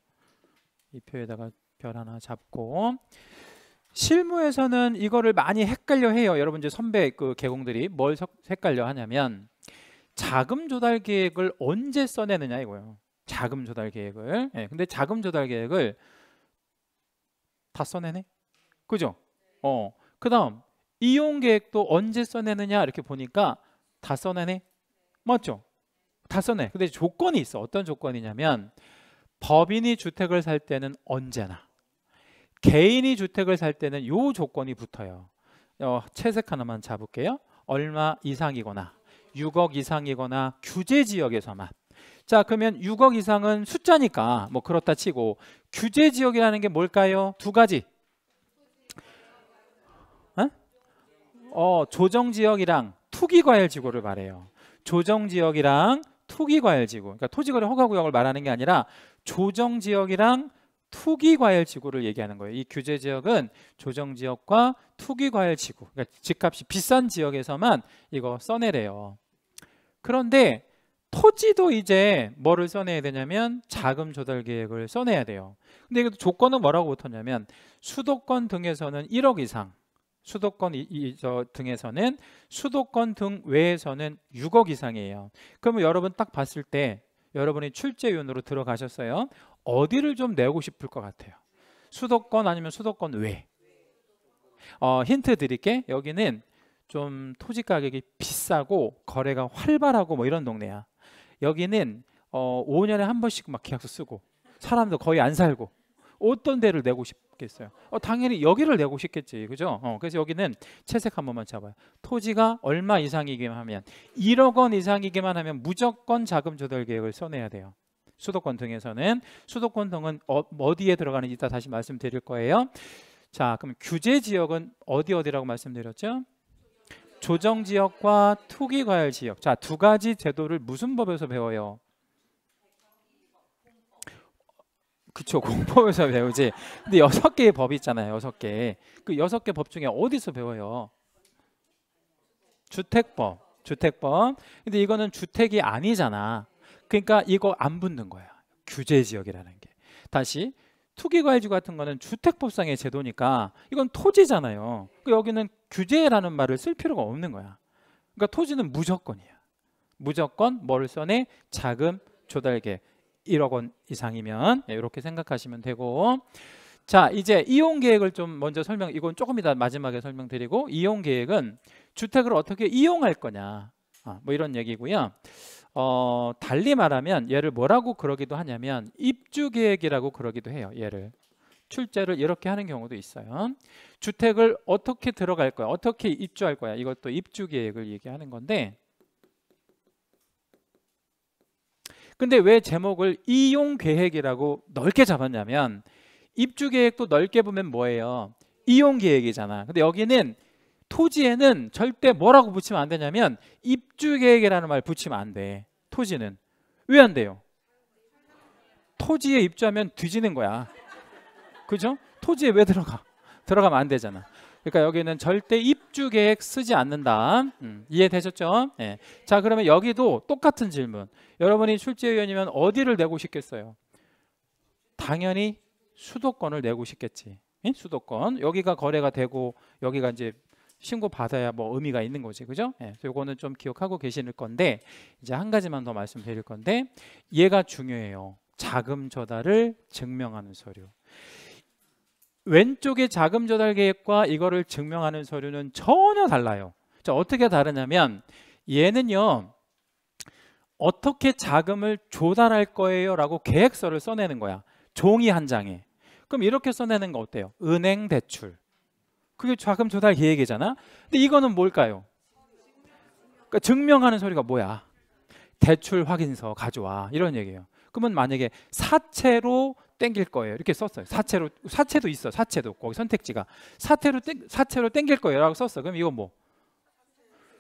이 표에다가 별 하나 잡고 실무에서는 이거를 많이 헷갈려 해요. 여러분 이제 선배 그 개공들이 뭘 헷갈려 하냐면 자금 조달 계획을 언제 써내느냐 이거예요. 자금 조달 계획을. 예, 근데 자금 조달 계획을 다 써내네. 그죠? 어. 그다음 이용 계획도 언제 써내느냐 이렇게 보니까 다 써내네. 맞죠? 다 써내. 근데 조건이 있어. 어떤 조건이냐면 법인이 주택을 살 때는 언제나 개인이 주택을 살 때는 요 조건이 붙어요. 어, 채색 하나만 잡을게요. 얼마 이상이거나 6억 이상이거나 규제 지역에서만. 자 그러면 6억 이상은 숫자니까 뭐 그렇다 치고 규제 지역이라는 게 뭘까요? 두 가지. 어, 어 조정 지역이랑 투기 과열 지구를 말해요. 조정 지역이랑 투기 과열 지구. 그러니까 토지 거래 허가 구역을 말하는 게 아니라 조정 지역이랑 투기과열 지구를 얘기하는 거예요. 이 규제 지역은 조정 지역과 투기과열 지구, 그러니까 집값이 비싼 지역에서만 이거 써내래요. 그런데 토지도 이제 뭐를 써내야 되냐면 자금 조달 계획을 써내야 돼요. 근데 이것 조건은 뭐라고 붙었냐면 수도권 등에서는 1억 이상, 수도권 등에서는 수도권 등 외에서는 6억 이상이에요. 그러면 여러분 딱 봤을 때 여러분이 출제위원으로 들어가셨어요. 어디를 좀 내고 싶을 것 같아요. 수도권 아니면 수도권 외. 어, 힌트 드릴게. 여기는 좀 토지 가격이 비싸고 거래가 활발하고 뭐 이런 동네야. 여기는 어, 5년에 한 번씩 막 계약서 쓰고 사람도 거의 안 살고 어떤 데를 내고 싶겠어요? 어, 당연히 여기를 내고 싶겠지, 그죠? 어, 그래서 여기는 채색 한 번만 잡아요. 토지가 얼마 이상이기만 하면 1억 원 이상이기만 하면 무조건 자금 조달 계획을 써내야 돼요. 수도권 등에서는 수도권 등은 어, 디에 들어가는지 이따 다시 말씀드릴 거예요. 자, 그럼 규제 지역은 어디 어디라고 말씀드렸죠? 조정 지역과 투기 과열 지역. 자, 두 가지 제도를 무슨 법에서 배워요? 그쵸 공법에서 배우지 근데 여섯 개의 법이 있잖아요 여섯 개그 여섯 개 법 중에 어디서 배워요 주택법 주택법 근데 이거는 주택이 아니잖아 그러니까 이거 안 붙는 거야. 규제 지역이라는 게. 다시 투기과일주 같은 거는 주택법상의 제도니까 이건 토지잖아요. 그러니까 여기는 규제라는 말을 쓸 필요가 없는 거야. 그러니까 토지는 무조건이야. 무조건 뭘 써내? 자금 조달계 1억 원 이상이면 예, 이렇게 생각하시면 되고 자 이제 이용 계획을 좀 먼저 설명 이건 조금 이따 마지막에 설명드리고 이용 계획은 주택을 어떻게 이용할 거냐 아, 뭐 이런 얘기고요. 어, 달리 말하면 얘를 뭐라고 그러기도 하냐면 입주 계획이라고 그러기도 해요. 얘를 출제를 이렇게 하는 경우도 있어요. 주택을 어떻게 들어갈 거야? 어떻게 입주할 거야? 이것도 입주 계획을 얘기하는 건데 근데 왜 제목을 이용 계획이라고 넓게 잡았냐면 입주 계획도 넓게 보면 뭐예요? 이용 계획이잖아. 근데 여기는 토지에는 절대 뭐라고 붙이면 안 되냐면 입주계획이라는 말 붙이면 안 돼. 토지는. 왜 안 돼요? 토지에 입주하면 뒤지는 거야. 그죠? 토지에 왜 들어가? 들어가면 안 되잖아. 그러니까 여기는 절대 입주 계획 쓰지 않는다. 음, 이해되셨죠? 예. 자, 그러면 여기도 똑같은 질문. 여러분이 출제위원이면 어디를 내고 싶겠어요? 당연히 수도권을 내고 싶겠지. 수도권. 여기가 거래가 되고 여기가 이제 신고 받아야 뭐 의미가 있는 거지, 그죠? 예, 요거는 좀 기억하고 계시는 건데 이제 한 가지만 더 말씀드릴 건데 얘가 중요해요. 자금 조달을 증명하는 서류. 왼쪽의 자금 조달 계획과 이거를 증명하는 서류는 전혀 달라요. 자, 어떻게 다르냐면 얘는요. 어떻게 자금을 조달할 거예요라고 계획서를 써내는 거야. 종이 한 장에. 그럼 이렇게 써내는 거 어때요? 은행 대출. 그게 자금 조달 계획이잖아. 근데 이거는 뭘까요? 그러니까 증명하는 소리가 뭐야? 대출 확인서 가져와 이런 얘기예요. 그러면 만약에 사채로 땡길 거예요. 이렇게 썼어요. 사채로 사채도 있어. 사채도 거기 선택지가 사채로 땡 사채로 땡길 거예요라고 썼어. 그럼 이건 뭐?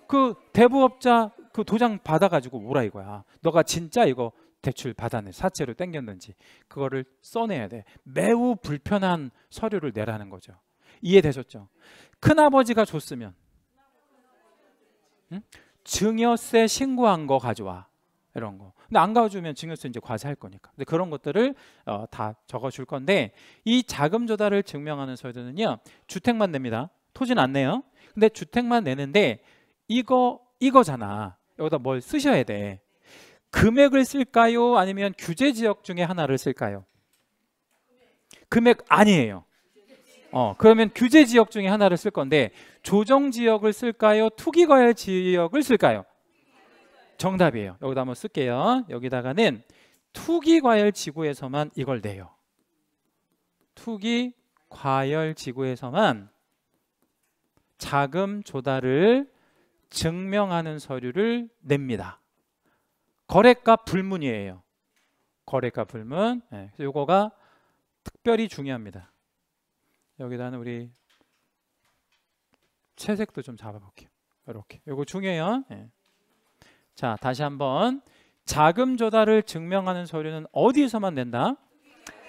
그 대부업자 그 도장 받아가지고 오라 이거야. 너가 진짜 이거 대출 받았는 사채로 땡겼는지 그거를 써내야 돼. 매우 불편한 서류를 내라는 거죠. 이해되셨죠? 큰아버지가 줬으면 응? 증여세 신고한 거 가져와 이런 거. 근데 안 가져오면 증여세 이제 과세할 거니까. 근데 그런 것들을 어, 다 적어줄 건데 이 자금 조달을 증명하는 서류는요 주택만 냅니다. 토지는 안 내요. 근데 주택만 내는데 이거 이거잖아. 여기다 뭘 쓰셔야 돼. 금액을 쓸까요? 아니면 규제 지역 중에 하나를 쓸까요? 금액 아니에요. 어, 그러면 규제 지역 중에 하나를 쓸 건데 조정 지역을 쓸까요? 투기 과열 지역을 쓸까요? 정답이에요. 여기다 한번 쓸게요. 여기다가는 투기 과열 지구에서만 이걸 내요. 투기 과열 지구에서만 자금 조달을 증명하는 서류를 냅니다. 거래가 불문이에요. 거래가 불문. 네, 요거가 특별히 중요합니다. 여기다는 우리 채색도 좀 잡아볼게요. 이렇게. 이거 중요해요. 예. 자, 다시 한번 자금 조달을 증명하는 서류는 어디에서만 낸다?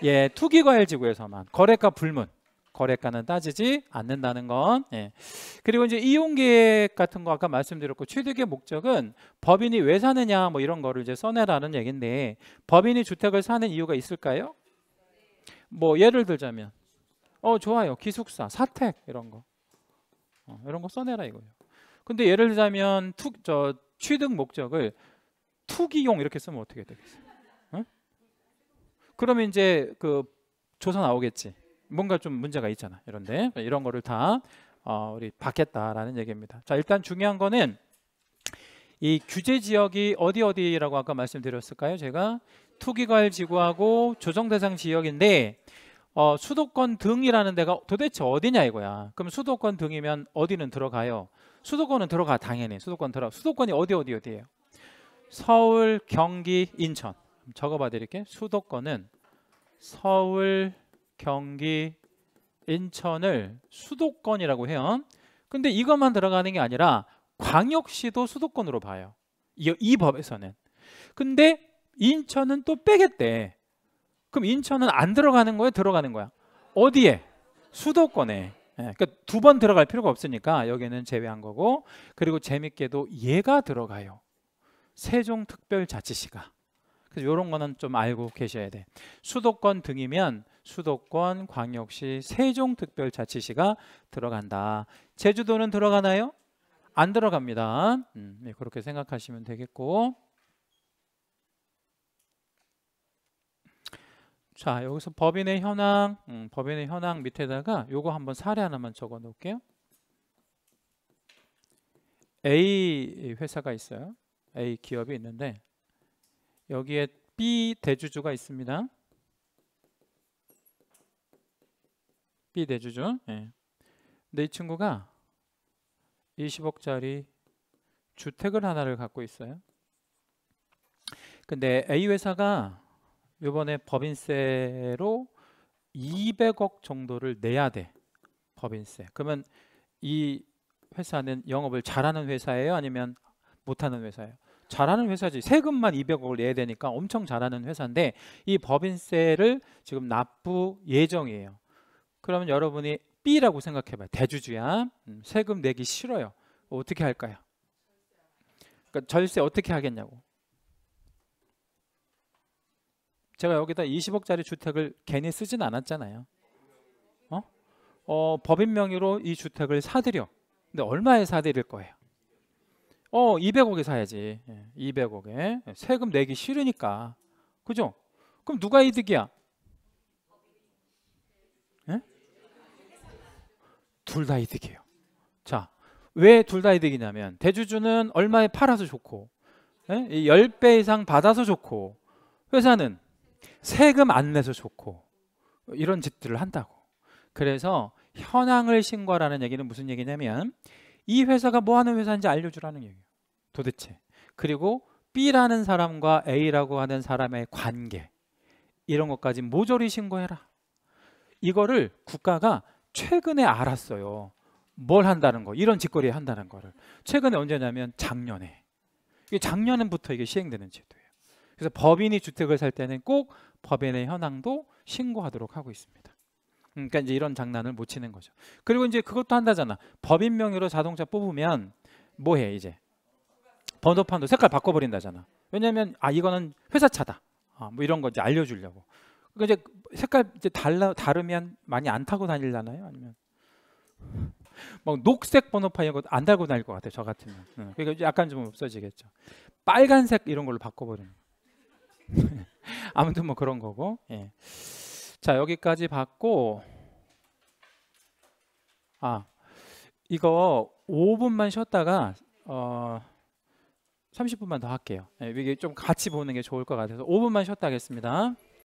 예, 투기과열 지구에서만 거래가 불문. 거래가는 따지지 않는다는 건 예. 그리고 이제 이용계획 같은 거 아까 말씀드렸고 취득의 목적은 법인이 왜 사느냐 뭐 이런 거를 이제 써내라는 얘긴데 법인이 주택을 사는 이유가 있을까요? 뭐 예를 들자면 어 좋아요 기숙사 사택 이런 거 어, 이런 거 써내라 이거예요 근데 예를 들자면 투, 저 취득 목적을 투기용 이렇게 쓰면 어떻게 되겠어요 응? 그러면 이제 그 조사 나오겠지 뭔가 좀 문제가 있잖아 이런데 이런 거를 다 어, 우리 받겠다라는 얘기입니다 자 일단 중요한 거는 이 규제 지역이 어디 어디라고 아까 말씀드렸을까요 제가 투기과일 지구하고 조정 대상 지역인데 어, 수도권 등이라는 데가 도대체 어디냐 이거야. 그럼 수도권 등이면 어디는 들어가요? 수도권은 들어가 당연히 수도권 들어. 수도권이 어디 어디 어디예요? 서울, 경기, 인천. 적어봐 드릴게. 수도권은 서울, 경기, 인천을 수도권이라고 해요. 근데 이것만 들어가는 게 아니라 광역시도 수도권으로 봐요. 이, 이 법에서는. 근데 인천은 또 빼겠대. 그럼 인천은 안 들어가는 거예요? 들어가는 거야? 어디에? 수도권에. 예, 그러니까 두 번 들어갈 필요가 없으니까 여기는 제외한 거고 그리고 재밌게도 얘가 들어가요. 세종특별자치시가. 그래서 이런 거는 좀 알고 계셔야 돼. 수도권 등이면 수도권, 광역시, 세종특별자치시가 들어간다. 제주도는 들어가나요? 안 들어갑니다. 음, 예, 그렇게 생각하시면 되겠고. 자 여기서 법인의 현황 음, 법인의 현황 밑에다가 요거 한번 사례 하나만 적어 놓을게요 A 회사가 있어요 A 기업이 있는데 여기에 B 대주주가 있습니다 B 대주주 예. 근데 이 친구가 20억짜리 주택을 하나를 갖고 있어요 근데 A 회사가 이번에 법인세로 200억 정도를 내야 돼 법인세 그러면 이 회사는 영업을 잘하는 회사예요 아니면 못하는 회사예요 잘하는 회사지 세금만 200억을 내야 되니까 엄청 잘하는 회사인데 이 법인세를 지금 납부 예정이에요 그러면 여러분이 B라고 생각해봐요 대주주야 음, 세금 내기 싫어요 어떻게 할까요 그러니까 절세 어떻게 하겠냐고 제가 여기다 20억짜리 주택을 괜히 쓰진 않았잖아요. 어? 어 법인 명의로 이 주택을 사들여. 근데 얼마에 사들일 거예요? 어, 200억에 사야지. 200억에 예, 예, 세금 내기 싫으니까. 그죠? 그럼 누가 이득이야? 예? 둘 다 이득이에요. 자, 왜 둘 다 이득이냐면 대주주는 얼마에 팔아서 좋고 예? 10배 이상 받아서 좋고 회사는 세금 안 내서 좋고 이런 짓들을 한다고. 그래서 현황을 신고하라는 얘기는 무슨 얘기냐면 이 회사가 뭐 하는 회사인지 알려주라는 얘기예요. 도대체. 그리고 B라는 사람과 A라고 하는 사람의 관계 이런 것까지 모조리 신고해라. 이거를 국가가 최근에 알았어요. 뭘 한다는 거, 이런 짓거리 한다는 거를 최근에 언제냐면 작년에. 작년부터 이게 시행되는 제도예요. 그래서 법인이 주택을 살 때는 꼭 법인의 현황도 신고하도록 하고 있습니다. 그러니까 이제 이런 장난을 못 치는 거죠. 그리고 이제 그것도 한다잖아. 법인 명의로 자동차 뽑으면 뭐해 이제 번호판도 색깔 바꿔버린다잖아. 왜냐하면 아 이거는 회사 차다. 아, 뭐 이런 거 이제 알려주려고. 그 이제 색깔 이제 달라 다르면 많이 안 타고 다닐라나요? 아니면 막 녹색 번호판 이런 거안 달고 다닐 것 같아요. 저 같으면. 그러니까 약간 좀 없어지겠죠. 빨간색 이런 걸로 바꿔버리는. 아무튼 뭐 그런 거고. 예. 자 여기까지 봤고 아 이거 5분만 쉬었다가 어 30분만 더 할게요. 예, 이게 좀 같이 보는 게 좋을 것 같아서 5분만 쉬었다 하겠습니다.